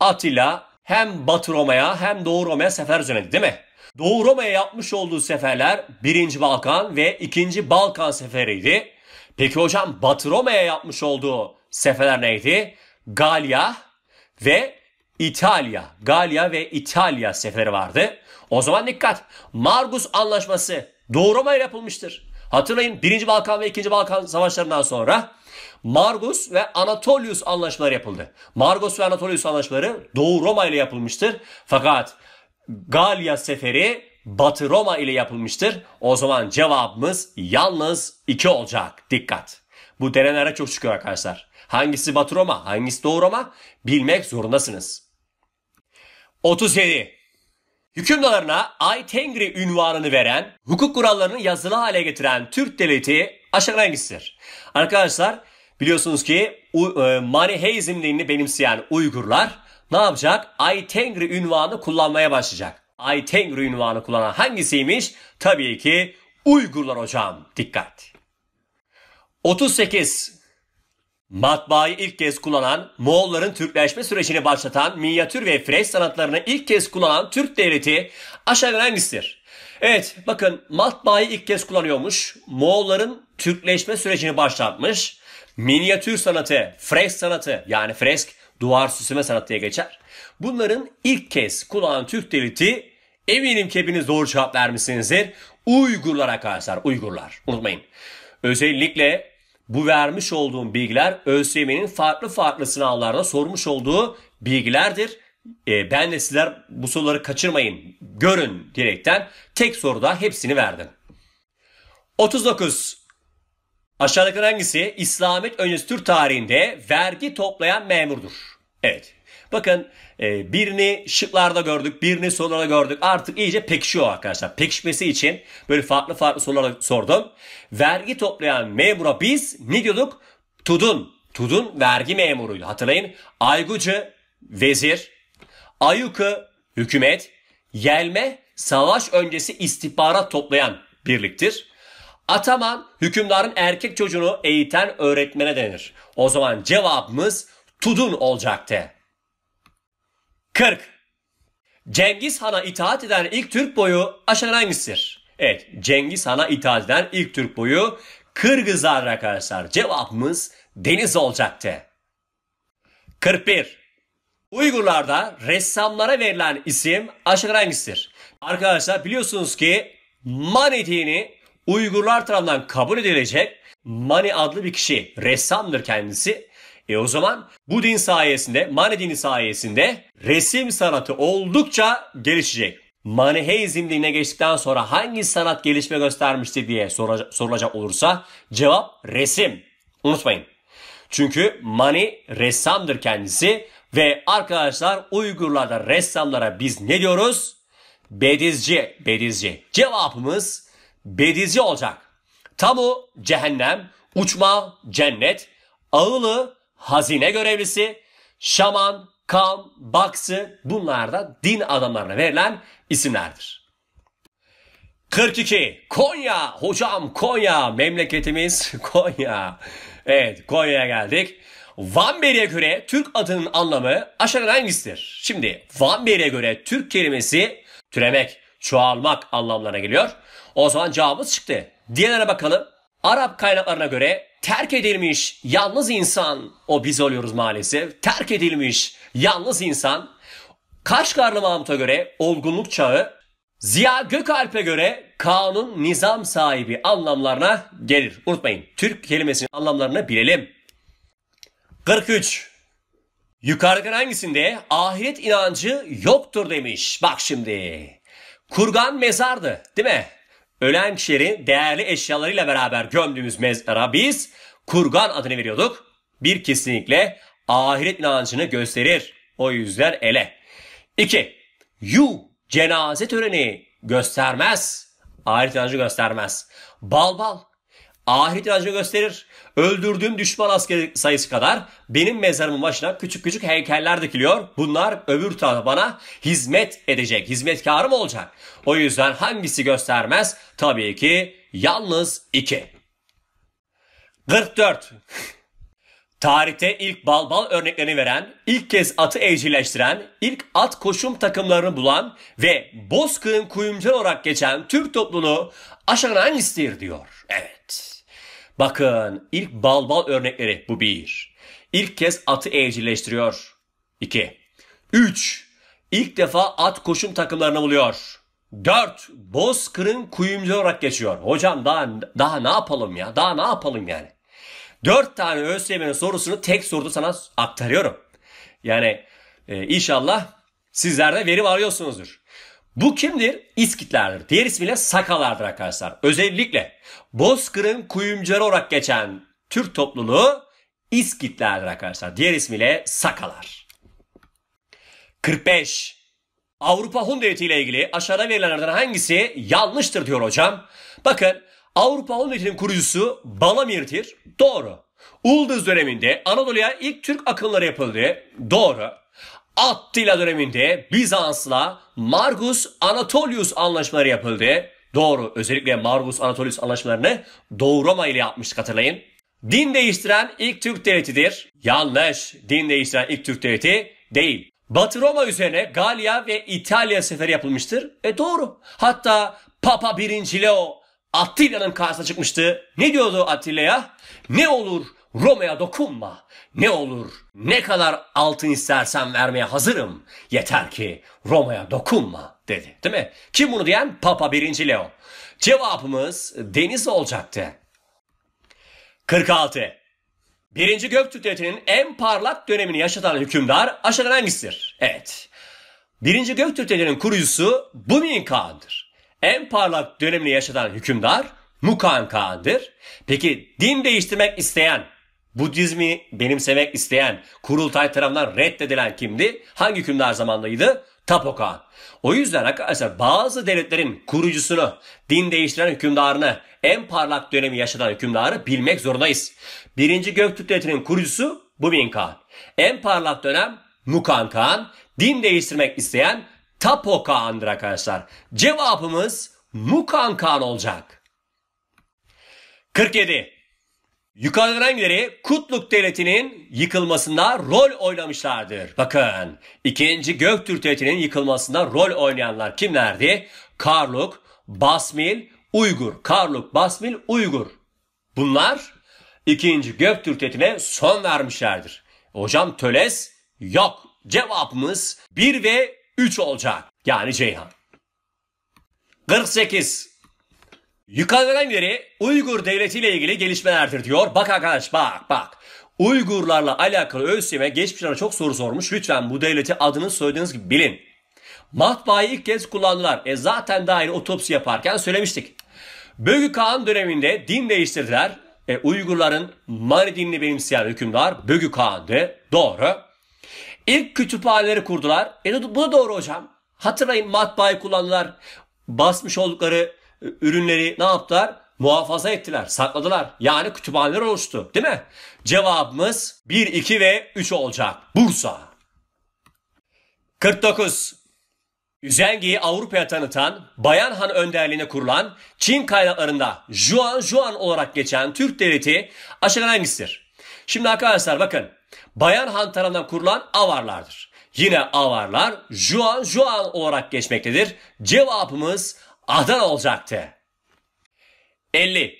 Attila hem Batı Roma'ya hem Doğu Roma'ya sefer düzenledi değil mi? Doğu Roma'ya yapmış olduğu seferler 1. Balkan ve 2. Balkan seferiydi. Peki hocam Batı Roma'ya yapmış olduğu seferler neydi? Galya ve İtalya. Galya ve İtalya seferi vardı. O zaman dikkat. Margus Anlaşması Doğu Roma'ya yapılmıştır. Hatırlayın 1. Balkan ve 2. Balkan savaşlarından sonra Margus ve Anatolius anlaşmaları yapıldı. Margus ve Anatolius anlaşmaları Doğu Roma ile yapılmıştır. Fakat Galya seferi Batı Roma ile yapılmıştır. O zaman cevabımız yalnız 2 olacak. Dikkat. Bu derenlere çok şükür arkadaşlar. Hangisi Batı Roma, hangisi Doğu Roma bilmek zorundasınız. 37. Hükümdarlarına Ay Tengri ünvanını veren, hukuk kurallarını yazılı hale getiren Türk devleti aşağı hangisidir? Arkadaşlar biliyorsunuz ki e, Maniheizm dinini benimseyen Uygurlar ne yapacak? Ay Tengri ünvanı kullanmaya başlayacak. Ay Tengri ünvanı kullanan hangisiymiş? Tabii ki Uygurlar hocam. Dikkat. 38. Matbaayı ilk kez kullanan, Moğolların Türkleşme sürecini başlatan, minyatür ve freş sanatlarını ilk kez kullanan Türk devleti aşağı hangisidir? Evet bakın matbaayı ilk kez kullanıyormuş. Moğolların Türkleşme sürecini başlatmış. Minyatür sanatı, fresk sanatı yani fresk duvar süsleme sanatı diye geçer. Bunların ilk kez kulağın Türk devleti eminim ki hepiniz doğru cevap vermişsinizdir. Uygurlar arkadaşlar Uygurlar unutmayın. Özellikle bu vermiş olduğum bilgiler ÖSYM'nin farklı farklı sınavlarda sormuş olduğu bilgilerdir. E, ben de sizler bu soruları kaçırmayın, görün direkten tek soruda hepsini verdim. 39. Aşağıdakilerden hangisi İslamiyet öncesi Türk tarihinde vergi toplayan memurdur? Evet. Bakın e, birini şıklarda gördük, birini sorularda gördük. Artık iyice pekişiyor arkadaşlar. Pekişmesi için böyle farklı farklı sorular sordum. Vergi toplayan memura biz ne diyorduk? Tudun. Tudun vergi memuruydu. Hatırlayın. Aygucu vezir, Ayukı hükümet, Yelme savaş öncesi istihbarat toplayan birliktir. Ataman hükümdarın erkek çocuğunu eğiten öğretmene denir. O zaman cevabımız Tudun olacaktı. 40. Cengiz Han'a itaat eden ilk Türk boyu aşağıdan hangisidir? Evet Cengiz Han'a itaat eden ilk Türk boyu Kırgızlar arkadaşlar. Cevabımız deniz olacaktı. 41. Uygurlarda ressamlara verilen isim aşağıdan hangisidir? Arkadaşlar biliyorsunuz ki Mani Uygurlar tarafından kabul edilecek Mani adlı bir kişi ressamdır kendisi e o zaman bu din sayesinde, Mane dini sayesinde resim sanatı oldukça gelişecek. Maneheizm dinine geçtikten sonra hangi sanat gelişme göstermişti diye sorulacak olursa cevap resim. Unutmayın. Çünkü Mani ressamdır kendisi ve arkadaşlar Uygurlarda ressamlara biz ne diyoruz? Bedizci, bedizci. Cevabımız bedizci olacak. Tamu cehennem, uçma cennet, ağılı hazine görevlisi, şaman, kam, baksı bunlar da din adamlarına verilen isimlerdir. 42. Konya. Hocam Konya. Memleketimiz Konya. Evet Konya'ya geldik. Vanberi'ye göre Türk adının anlamı aşağıdan hangisidir? Şimdi Vanberi'ye göre Türk kelimesi türemek, çoğalmak anlamlarına geliyor. O zaman cevabımız çıktı. Diğerlere bakalım. Arap kaynaklarına göre terk edilmiş yalnız insan o biz oluyoruz maalesef. Terk edilmiş yalnız insan Kaşgarlı Mahmut'a göre olgunluk çağı, Ziya Gökalp'e göre kanun nizam sahibi anlamlarına gelir. Unutmayın Türk kelimesinin anlamlarını bilelim. 43. Yukarıdan hangisinde ahiret inancı yoktur demiş. Bak şimdi. Kurgan mezardı değil mi? ölen kişilerin değerli eşyalarıyla beraber gömdüğümüz mezara biz kurgan adını veriyorduk. Bir kesinlikle ahiret inancını gösterir. O yüzden ele. 2. Yu cenaze töreni göstermez. Ahiret inancı göstermez. Bal bal ahireti acı gösterir. Öldürdüğüm düşman askeri sayısı kadar benim mezarımın başına küçük küçük heykeller dikiliyor. Bunlar öbür tarafa bana hizmet edecek, hizmetkarım olacak. O yüzden hangisi göstermez? Tabii ki yalnız iki. 44. Tarihte ilk bal bal örneklerini veren, ilk kez atı evcilleştiren, ilk at koşum takımlarını bulan ve bozkırın kuyumcu olarak geçen Türk topluluğu aşağıdan hangisidir diyor. Evet. Bakın ilk bal bal örnekleri bu bir. İlk kez atı evcilleştiriyor. 2. Üç. İlk defa at koşum takımlarını buluyor. Dört. Bozkır'ın kuyumcu olarak geçiyor. Hocam daha, daha ne yapalım ya? Daha ne yapalım yani? Dört tane ÖSYM'nin sorusunu tek soruda sana aktarıyorum. Yani e, inşallah sizler de verim arıyorsunuzdur. Bu kimdir? İskitlerdir. Diğer ismiyle Sakalardır arkadaşlar. Özellikle Bozkır'ın kuyumcuları olarak geçen Türk topluluğu İskitlerdir arkadaşlar. Diğer ismiyle Sakalar. 45. Avrupa Hun Devleti ile ilgili aşağıda verilenlerden hangisi yanlıştır diyor hocam. Bakın Avrupa Hun Devleti'nin kurucusu Balamir'dir. Doğru. Ulduz döneminde Anadolu'ya ilk Türk akınları yapıldı. Doğru. Attila döneminde Bizans'la Margus Anatolius anlaşmaları yapıldı. Doğru özellikle Margus Anatolius anlaşmalarını Doğu Roma ile yapmıştık hatırlayın. Din değiştiren ilk Türk devletidir. Yanlış. Din değiştiren ilk Türk devleti değil. Batı Roma üzerine Galya ve İtalya seferi yapılmıştır. E doğru. Hatta Papa 1. Leo Attila'nın karşısına çıkmıştı. Ne diyordu Attila'ya? Ne olur Roma'ya dokunma. Ne olur, ne kadar altın istersen vermeye hazırım. Yeter ki Roma'ya dokunma dedi. Değil mi? Kim bunu diyen? Papa 1. Leo. Cevabımız deniz olacaktı. 46. Birinci Gök Türkleti'nin en parlak dönemini yaşatan hükümdar aşağıdan hangisidir? Evet. Birinci Gök Türkleti'nin kurucusu Bumin Kağan'dır. En parlak dönemini yaşatan hükümdar Mukan Kağan'dır. Peki din değiştirmek isteyen Budizmi benimsemek isteyen, kurultay tarafından reddedilen kimdi? Hangi hükümdar zamanlıydı? Tapoka. O yüzden arkadaşlar bazı devletlerin kurucusunu, din değiştiren hükümdarını, en parlak dönemi yaşatan hükümdarı bilmek zorundayız. Birinci Göktürk Devleti'nin kurucusu Bubin En parlak dönem Mukan Din değiştirmek isteyen Tapoka'ndır arkadaşlar. Cevabımız Mukan olacak. 47. Yukarıdan hangileri Kutluk Devleti'nin yıkılmasında rol oynamışlardır? Bakın 2. Göktürk Devleti'nin yıkılmasında rol oynayanlar kimlerdi? Karluk, Basmil, Uygur. Karluk, Basmil, Uygur. Bunlar 2. Göktürk Devleti'ne son vermişlerdir. Hocam Töles yok. Cevabımız 1 ve 3 olacak. Yani Ceyhan. 48. Yukarıdan beri Uygur devletiyle ilgili gelişmelerdir diyor. Bak arkadaş bak bak. Uygurlarla alakalı ÖSYM e geçmişlere çok soru sormuş. Lütfen bu devleti adını söylediğiniz gibi bilin. Matbaayı ilk kez kullandılar. E zaten dair otopsi yaparken söylemiştik. Bögü Kağan döneminde din değiştirdiler. E, Uygurların Mani dinini benimseyen hükümdar Bögü Kağan'dı. Doğru. İlk kütüphaneleri kurdular. E bu da doğru hocam. Hatırlayın matbaayı kullandılar. Basmış oldukları ürünleri ne yaptılar? Muhafaza ettiler, sakladılar. Yani kütüphaneler oluştu değil mi? Cevabımız 1, 2 ve 3 olacak. Bursa. 49. Üzengi'yi Avrupa'ya tanıtan, Bayan Han önderliğine kurulan, Çin kaynaklarında Juan Juan olarak geçen Türk devleti aşağıdan hangisidir? Şimdi arkadaşlar bakın, Bayan Han tarafından kurulan Avarlardır. Yine Avarlar Juan Juan olarak geçmektedir. Cevabımız aday olacaktı. 50.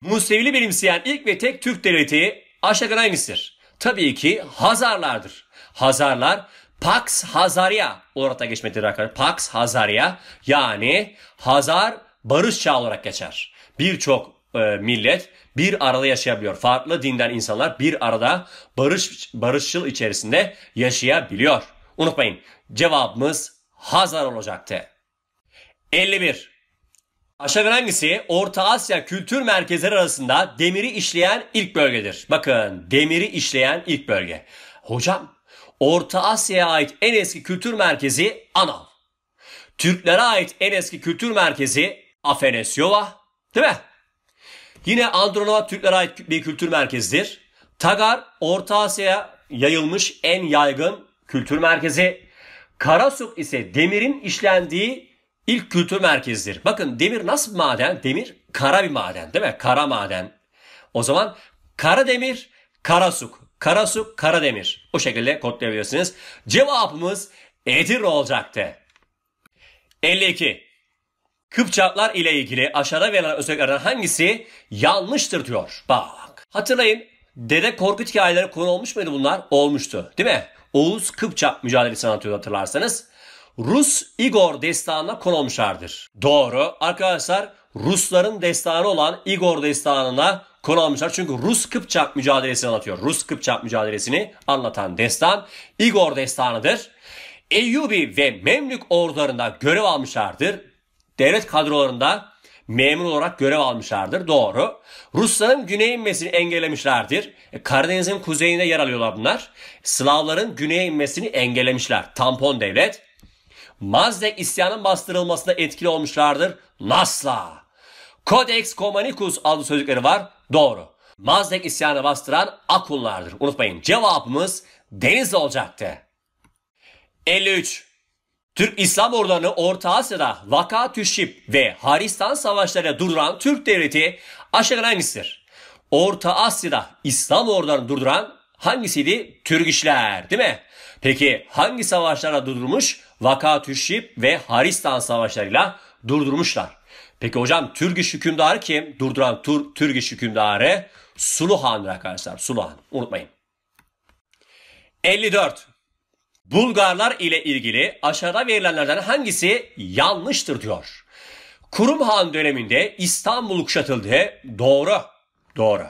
Musevili benimseyen ilk ve tek Türk devleti aşağıdan hangisidir? Tabii ki Hazarlardır. Hazarlar Pax Hazaria olarak da geçmektedir arkadaşlar. Pax Hazaria yani Hazar Barış Çağı olarak geçer. Birçok e, millet bir arada yaşayabiliyor. Farklı dinden insanlar bir arada barış barışçıl içerisinde yaşayabiliyor. Unutmayın cevabımız Hazar olacaktı. 51. Aşağıdan hangisi Orta Asya kültür merkezleri arasında demiri işleyen ilk bölgedir? Bakın demiri işleyen ilk bölge. Hocam Orta Asya'ya ait en eski kültür merkezi Anav. Türklere ait en eski kültür merkezi Afenesyova. Değil mi? Yine Andronova Türklere ait bir kültür merkezidir. Tagar Orta Asya'ya yayılmış en yaygın kültür merkezi. Karasuk ise demirin işlendiği İlk kültür merkezidir. Bakın demir nasıl maden? Demir kara bir maden değil mi? Kara maden. O zaman kara demir, kara suk, kara suk, kara demir. Bu şekilde kodlayabilirsiniz. Cevabımız Edirne olacaktı. 52. Kıpçaklar ile ilgili aşağıda verilen özelliklerden hangisi yanlıştır diyor. Bak. Hatırlayın Dede Korkut hikayeleri konu olmuş muydu bunlar? Olmuştu değil mi? Oğuz Kıpçak mücadelesini anlatıyordu hatırlarsanız. Rus Igor destanına konulmuşlardır. Doğru. Arkadaşlar Rusların destanı olan Igor destanına konu Çünkü Rus Kıpçak mücadelesini anlatıyor. Rus Kıpçak mücadelesini anlatan destan Igor destanıdır. Eyyubi ve Memlük ordularında görev almışlardır. Devlet kadrolarında memur olarak görev almışlardır. Doğru. Rusların güneye inmesini engellemişlerdir. E, Karadeniz'in kuzeyinde yer alıyorlar bunlar. Slavların güneye inmesini engellemişler. Tampon devlet. Mazdek isyanın bastırılmasına etkili olmuşlardır. Nasla. Codex Comanicus adlı sözcükleri var. Doğru. Mazdek isyanı bastıran Akunlardır. Unutmayın cevabımız deniz olacaktı. 53. Türk İslam ordularını Orta Asya'da Vakatü Şip ve Haristan savaşlarıyla durduran Türk devleti aşağı hangisidir? Orta Asya'da İslam ordularını durduran hangisiydi? Türk işler değil mi? Peki hangi savaşlara durdurmuş? Vakatü Şip ve Haristan savaşlarıyla durdurmuşlar. Peki hocam Türgiş hükümdarı kim? Durduran Tur Türgiş hükümdarı Suluhan'dır arkadaşlar. Suluhan unutmayın. 54. Bulgarlar ile ilgili aşağıda verilenlerden hangisi yanlıştır diyor. Kurum Han döneminde İstanbul kuşatıldı. Doğru. Doğru.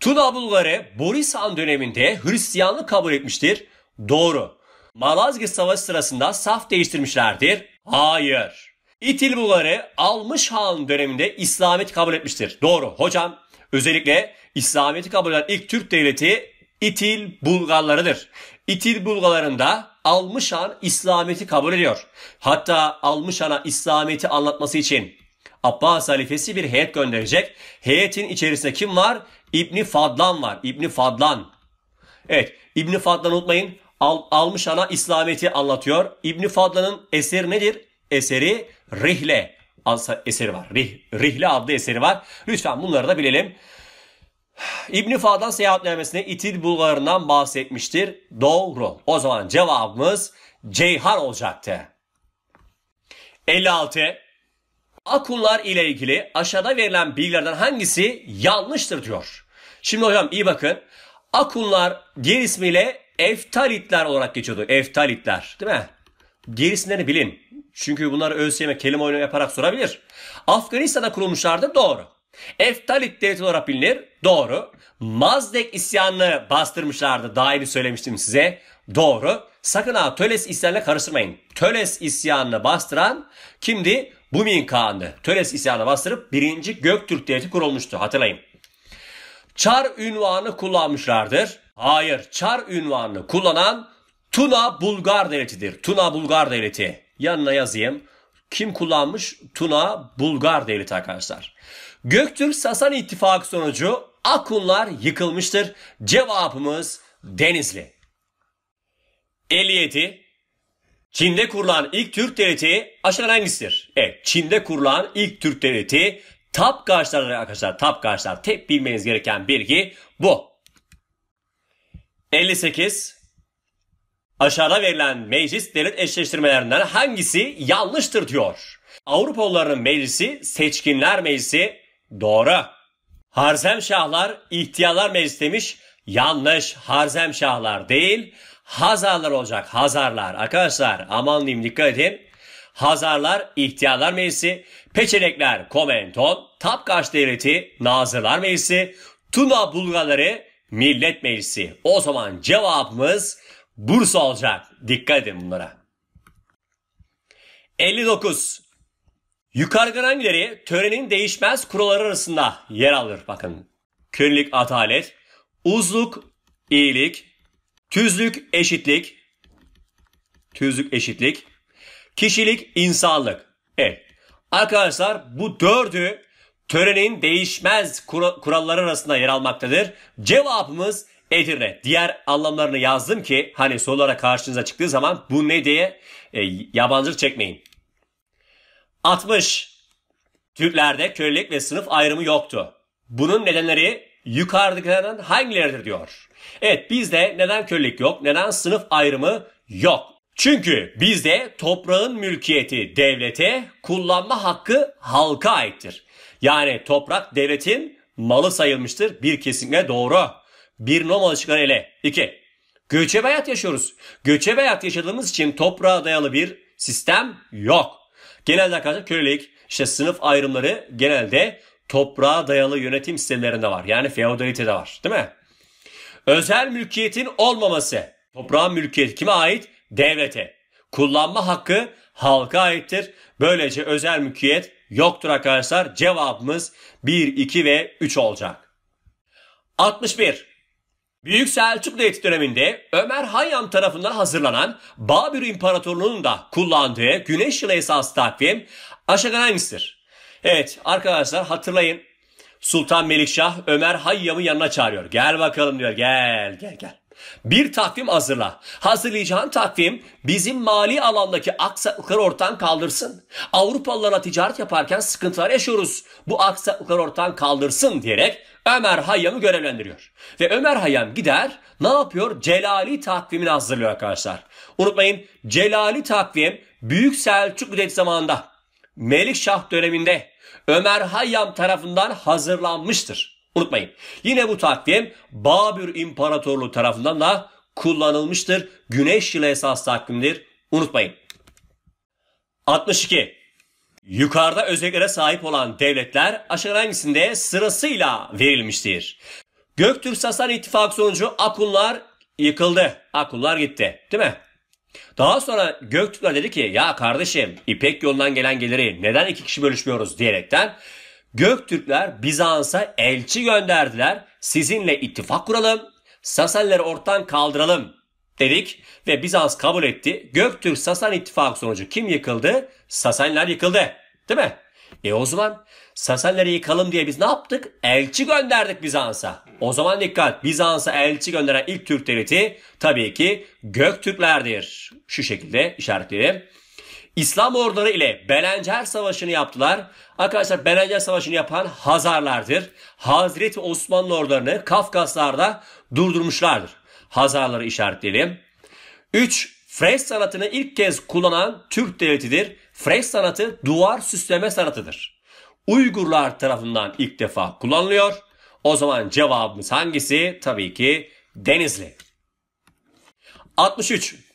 Tuna Bulgarı Boris Han döneminde Hristiyanlık kabul etmiştir. Doğru. Malazgirt Savaşı sırasında saf değiştirmişlerdir. Hayır. İtil Bulgarı Almış Han döneminde İslamiyet'i kabul etmiştir. Doğru hocam. Özellikle İslamiyet'i kabul eden ilk Türk devleti İtil Bulgarlarıdır. İtil Bulgarlarında Almış Han İslamiyet'i kabul ediyor. Hatta Almış Han'a İslamiyet'i anlatması için Abbas halifesi bir heyet gönderecek. Heyetin içerisinde kim var? İbni Fadlan var. İbni Fadlan. Evet İbni Fadlan unutmayın al, almış ana İslamiyet'i anlatıyor. İbni Fadla'nın eseri nedir? Eseri Rihle eseri var. Rih, Rihle adlı eseri var. Lütfen bunları da bilelim. İbni Fadlan seyahatnamesinde İtil Bulgarı'ndan bahsetmiştir. Doğru. O zaman cevabımız Ceyhan olacaktı. 56. Akunlar ile ilgili aşağıda verilen bilgilerden hangisi yanlıştır diyor. Şimdi hocam iyi bakın. Akunlar diğer ismiyle Eftalitler olarak geçiyordu. Eftalitler. Değil mi? Gerisini bilin. Çünkü bunlar ÖSYM kelime oyunu yaparak sorabilir. Afganistan'da kurulmuşlardı. Doğru. Eftalit devleti olarak bilinir. Doğru. Mazdek isyanını bastırmışlardı. Daha yeni söylemiştim size. Doğru. Sakın ha Töles isyanına karıştırmayın. Töles isyanını bastıran kimdi? Bumin Kağan'dı. Töles isyanını bastırıp 1. Göktürk Devleti kurulmuştu hatırlayın. Çar ünvanı kullanmışlardır. Hayır, Çar ünvanını kullanan Tuna Bulgar Devleti'dir. Tuna Bulgar Devleti. Yanına yazayım. Kim kullanmış? Tuna Bulgar Devleti arkadaşlar. Göktürk Sasan ittifakı sonucu Akunlar yıkılmıştır. Cevabımız Denizli. 57. Çin'de kurulan ilk Türk devleti aşağıdan hangisidir? Evet, Çin'de kurulan ilk Türk devleti Tapkaçlar arkadaşlar. Tapkaçlar tek bilmeniz gereken bilgi bu. 58. Aşağıda verilen meclis devlet eşleştirmelerinden hangisi yanlıştır diyor. Avrupalıların meclisi seçkinler meclisi doğru. Harzemşahlar ihtiyarlar meclis demiş. Yanlış Harzemşahlar değil Hazarlar olacak Hazarlar. Arkadaşlar aman diyeyim dikkat edin. Hazarlar ihtiyarlar meclisi, Peçenekler Komenton, Tapkaş Devleti, Nazırlar Meclisi, Tuna Bulgaları, Millet Meclisi. O zaman cevabımız Bursa olacak. Dikkat edin bunlara. 59. Yukarıdan hangileri törenin değişmez kuralları arasında yer alır? Bakın. Körlük, adalet, uzluk, iyilik, tüzlük, eşitlik, tüzlük, eşitlik, kişilik, insanlık. Evet. Arkadaşlar bu dördü törenin değişmez kur- kuralları arasında yer almaktadır. Cevabımız Edirne. Diğer anlamlarını yazdım ki hani sorulara karşınıza çıktığı zaman bu ne diye e, yabancılık çekmeyin. 60. Türklerde kölelik ve sınıf ayrımı yoktu. Bunun nedenleri yukarıdakilerden hangileridir diyor. Evet bizde neden kölelik yok, neden sınıf ayrımı yok? Çünkü bizde toprağın mülkiyeti devlete, kullanma hakkı halka aittir. Yani toprak devletin malı sayılmıştır. Bir kesinlikle doğru. Bir normal açıkları ele. İki. Göçebe hayat yaşıyoruz. Göçebe hayat yaşadığımız için toprağa dayalı bir sistem yok. Genelde arkadaşlar kölelik, işte sınıf ayrımları genelde toprağa dayalı yönetim sistemlerinde var. Yani feodalitede var değil mi? Özel mülkiyetin olmaması. Toprağın mülkiyeti kime ait? Devlete. Kullanma hakkı halka aittir. Böylece özel mülkiyet yoktur arkadaşlar. Cevabımız 1, 2 ve 3 olacak. 61. Büyük Selçuklu Devleti döneminde Ömer Hayyam tarafından hazırlanan Babür İmparatorluğu'nun da kullandığı güneş yılı esas takvim Aşaganangis'tir. Evet arkadaşlar hatırlayın Sultan Melikşah Ömer Hayyam'ı yanına çağırıyor. Gel bakalım diyor gel gel gel. Bir takvim hazırla. Hazırlayacağın takvim bizim mali alandaki aksaklıkları ortadan kaldırsın. Avrupalılara ticaret yaparken sıkıntılar yaşıyoruz. Bu aksaklıkları ortadan kaldırsın diyerek Ömer Hayyam'ı görevlendiriyor. Ve Ömer Hayyam gider ne yapıyor? Celali takvimini hazırlıyor arkadaşlar. Unutmayın Celali takvim Büyük Selçuklu Devleti zamanında Melikşah döneminde Ömer Hayyam tarafından hazırlanmıştır. Unutmayın yine bu takvim Babür İmparatorluğu tarafından da kullanılmıştır. Güneş yılı esas takvimdir. Unutmayın. 62. Yukarıda özelliklere sahip olan devletler aşağıda hangisinde sırasıyla verilmiştir? Göktürk Sasan ittifak sonucu Akunlar yıkıldı. Akunlar gitti. Değil mi? Daha sonra Göktürkler dedi ki ya kardeşim İpek yolundan gelen geliri neden iki kişi bölüşmüyoruz diyerekten Göktürkler Bizans'a elçi gönderdiler. Sizinle ittifak kuralım, Sasanileri ortadan kaldıralım dedik ve Bizans kabul etti. Göktürk Sasan ittifakı sonucu kim yıkıldı? Sasaniler yıkıldı. Değil mi? E o zaman Sasanileri yıkalım diye biz ne yaptık? Elçi gönderdik Bizans'a. O zaman dikkat Bizans'a elçi gönderen ilk Türk devleti tabii ki Göktürklerdir. Şu şekilde işaretleyelim. İslam orduları ile Belencer Savaşı'nı yaptılar. Arkadaşlar Belencer Savaşı'nı yapan Hazarlardır. Hazreti Osmanlı ordularını Kafkaslar'da durdurmuşlardır. Hazarları işaretleyelim. 3. fres sanatını ilk kez kullanan Türk devletidir. fres sanatı duvar süsleme sanatıdır. Uygurlar tarafından ilk defa kullanılıyor. O zaman cevabımız hangisi? Tabii ki Denizli. 63.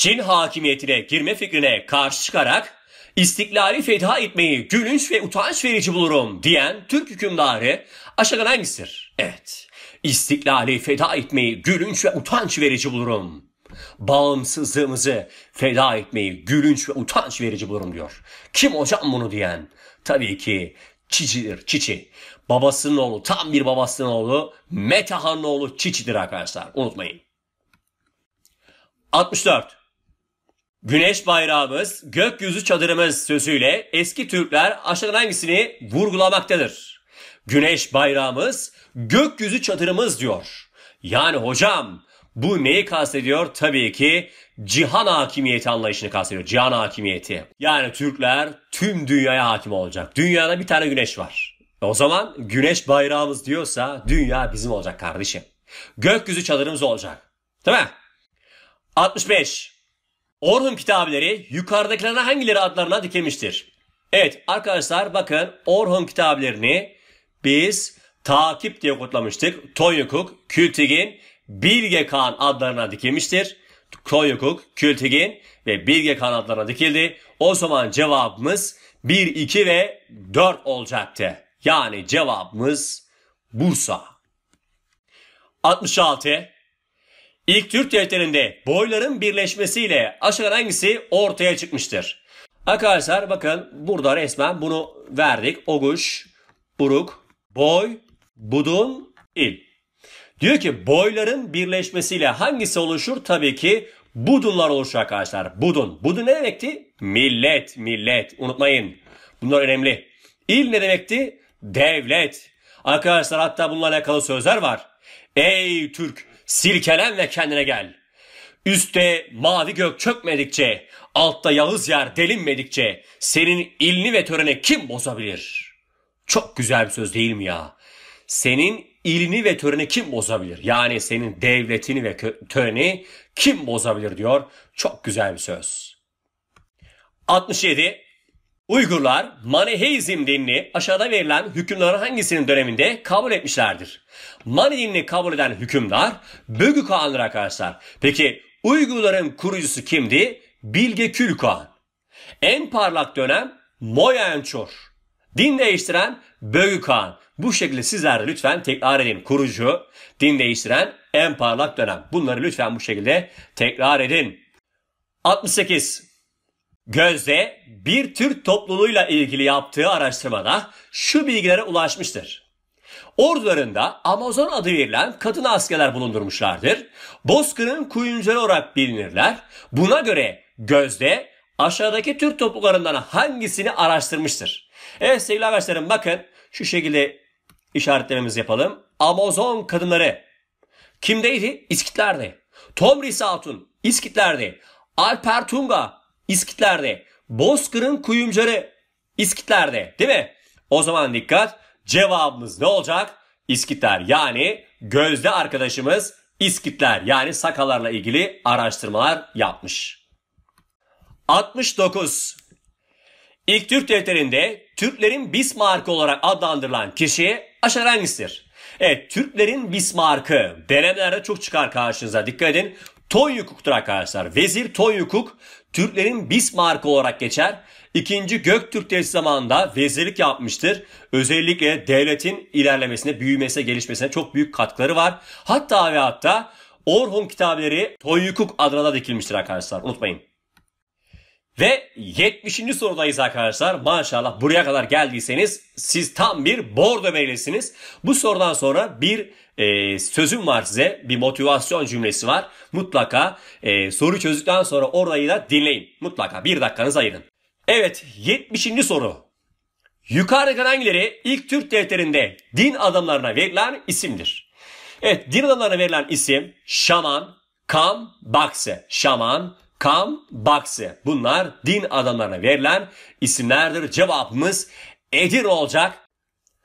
Çin hakimiyetine girme fikrine karşı çıkarak istiklali feda etmeyi gülünç ve utanç verici bulurum diyen Türk hükümdarı Aşagan hangisidir? Evet, istiklali feda etmeyi gülünç ve utanç verici bulurum. Bağımsızlığımızı feda etmeyi gülünç ve utanç verici bulurum diyor. Kim hocam bunu diyen? Tabii ki Çiçidir, Çiçi. Babasının oğlu, tam bir babasının oğlu Metahan'ın oğlu Çiçi'dir arkadaşlar. Unutmayın. 64. Güneş bayrağımız, gökyüzü çadırımız sözüyle eski Türkler aşağıdan hangisini vurgulamaktadır? Güneş bayrağımız, gökyüzü çadırımız diyor. Yani hocam bu neyi kastediyor? Tabii ki cihan hakimiyeti anlayışını kastediyor. Cihan hakimiyeti. Yani Türkler tüm dünyaya hakim olacak. Dünyada bir tane güneş var. E o zaman güneş bayrağımız diyorsa dünya bizim olacak kardeşim. Gökyüzü çadırımız olacak. Değil mi? 65. Orhun kitapları yukarıdakilerden hangileri adlarına dikilmiştir? Evet arkadaşlar bakın Orhun kitaplarını biz takip diye kutlamıştık Tonyukuk, Kültigin, Bilge Kağan adlarına dikilmiştir. Tonyukuk, Kültigin ve Bilge Kağan adlarına dikildi. O zaman cevabımız 1, 2 ve 4 olacaktı. Yani cevabımız Bursa. 66 İlk Türk devletlerinde boyların birleşmesiyle aşağıdan hangisi ortaya çıkmıştır? Arkadaşlar bakın burada resmen bunu verdik. Oguş, Buruk, Boy, Budun, il. Diyor ki boyların birleşmesiyle hangisi oluşur? Tabii ki Budunlar oluşur arkadaşlar. Budun. Budun ne demekti? Millet, millet. Unutmayın. Bunlar önemli. İl ne demekti? Devlet. Arkadaşlar hatta bununla alakalı sözler var. Ey Türk Silkelen ve kendine gel. Üste mavi gök çökmedikçe, altta yağız yer delinmedikçe senin ilni ve töreni kim bozabilir? Çok güzel bir söz değil mi ya? Senin ilini ve töreni kim bozabilir? Yani senin devletini ve töreni kim bozabilir diyor. Çok güzel bir söz. 67 Uygurlar Maneheizm dinini aşağıda verilen hükümler hangisinin döneminde kabul etmişlerdir? Mani dinini kabul eden hükümdar Bögü Kağan'dır arkadaşlar. Peki Uygurların kurucusu kimdi? Bilge Kül Kağan. En parlak dönem Moya Din değiştiren Bögü Kağan. Bu şekilde sizler lütfen tekrar edin. Kurucu, din değiştiren en parlak dönem. Bunları lütfen bu şekilde tekrar edin. 68. Gözde bir Türk topluluğuyla ilgili yaptığı araştırmada şu bilgilere ulaşmıştır. Ordularında Amazon adı verilen kadın askerler bulundurmuşlardır. Bozkır'ın kuyumcuları olarak bilinirler. Buna göre Gözde aşağıdaki Türk topluluklarından hangisini araştırmıştır? Evet sevgili arkadaşlarım bakın şu şekilde işaretlememizi yapalım. Amazon kadınları kimdeydi? İskitler'de. Tomris Hatun İskitler'de. Alper Tunga İskitler'de. Bozkır'ın kuyumcarı İskitler'de değil mi? O zaman dikkat cevabımız ne olacak? İskitler yani Gözde arkadaşımız İskitler yani sakalarla ilgili araştırmalar yapmış. 69. İlk Türk defterinde Türklerin Bismarck'ı olarak adlandırılan kişi aşağı hangisidir? Evet Türklerin Bismarck'ı denemelerde çok çıkar karşınıza dikkat edin toy hukuktur arkadaşlar. Vezir toy hukuk Türklerin Bismarck olarak geçer. İkinci Göktürk Devleti zamanında vezirlik yapmıştır. Özellikle devletin ilerlemesine, büyümesine, gelişmesine çok büyük katkıları var. Hatta ve hatta Orhun kitapları Toy Hukuk adına da dikilmiştir arkadaşlar. Unutmayın. Ve 70. sorudayız arkadaşlar. Maşallah buraya kadar geldiyseniz siz tam bir bordo meylisiniz. Bu sorudan sonra bir e, sözüm var size. Bir motivasyon cümlesi var. Mutlaka e, soru çözdükten sonra orayı da dinleyin. Mutlaka bir dakikanızı ayırın. Evet 70. soru. Yukarıdaki hangileri ilk Türk devletlerinde din adamlarına verilen isimdir? Evet din adamlarına verilen isim şaman, kam, bakse. Şaman, Kam, Baksı, Bunlar din adamlarına verilen isimlerdir. Cevabımız Edir olacak.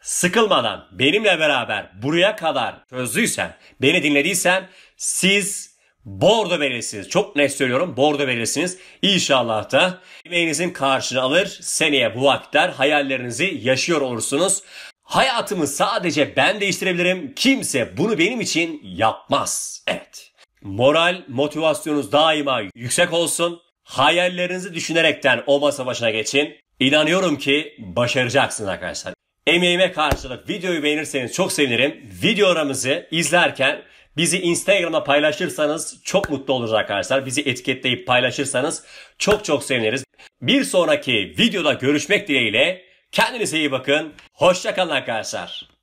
Sıkılmadan benimle beraber buraya kadar çözdüysen, beni dinlediysen siz bordo verirsiniz. Çok net söylüyorum bordo verirsiniz. İnşallah da emeğinizin karşını alır. Seneye bu vakitler hayallerinizi yaşıyor olursunuz. Hayatımı sadece ben değiştirebilirim. Kimse bunu benim için yapmaz. Evet. Moral, motivasyonunuz daima yüksek olsun. Hayallerinizi düşünerekten o masa başına geçin. İnanıyorum ki başaracaksınız arkadaşlar. Emeğime karşılık videoyu beğenirseniz çok sevinirim. Videolarımızı izlerken bizi Instagram'a paylaşırsanız çok mutlu oluruz arkadaşlar. Bizi etiketleyip paylaşırsanız çok çok seviniriz. Bir sonraki videoda görüşmek dileğiyle kendinize iyi bakın. Hoşçakalın arkadaşlar.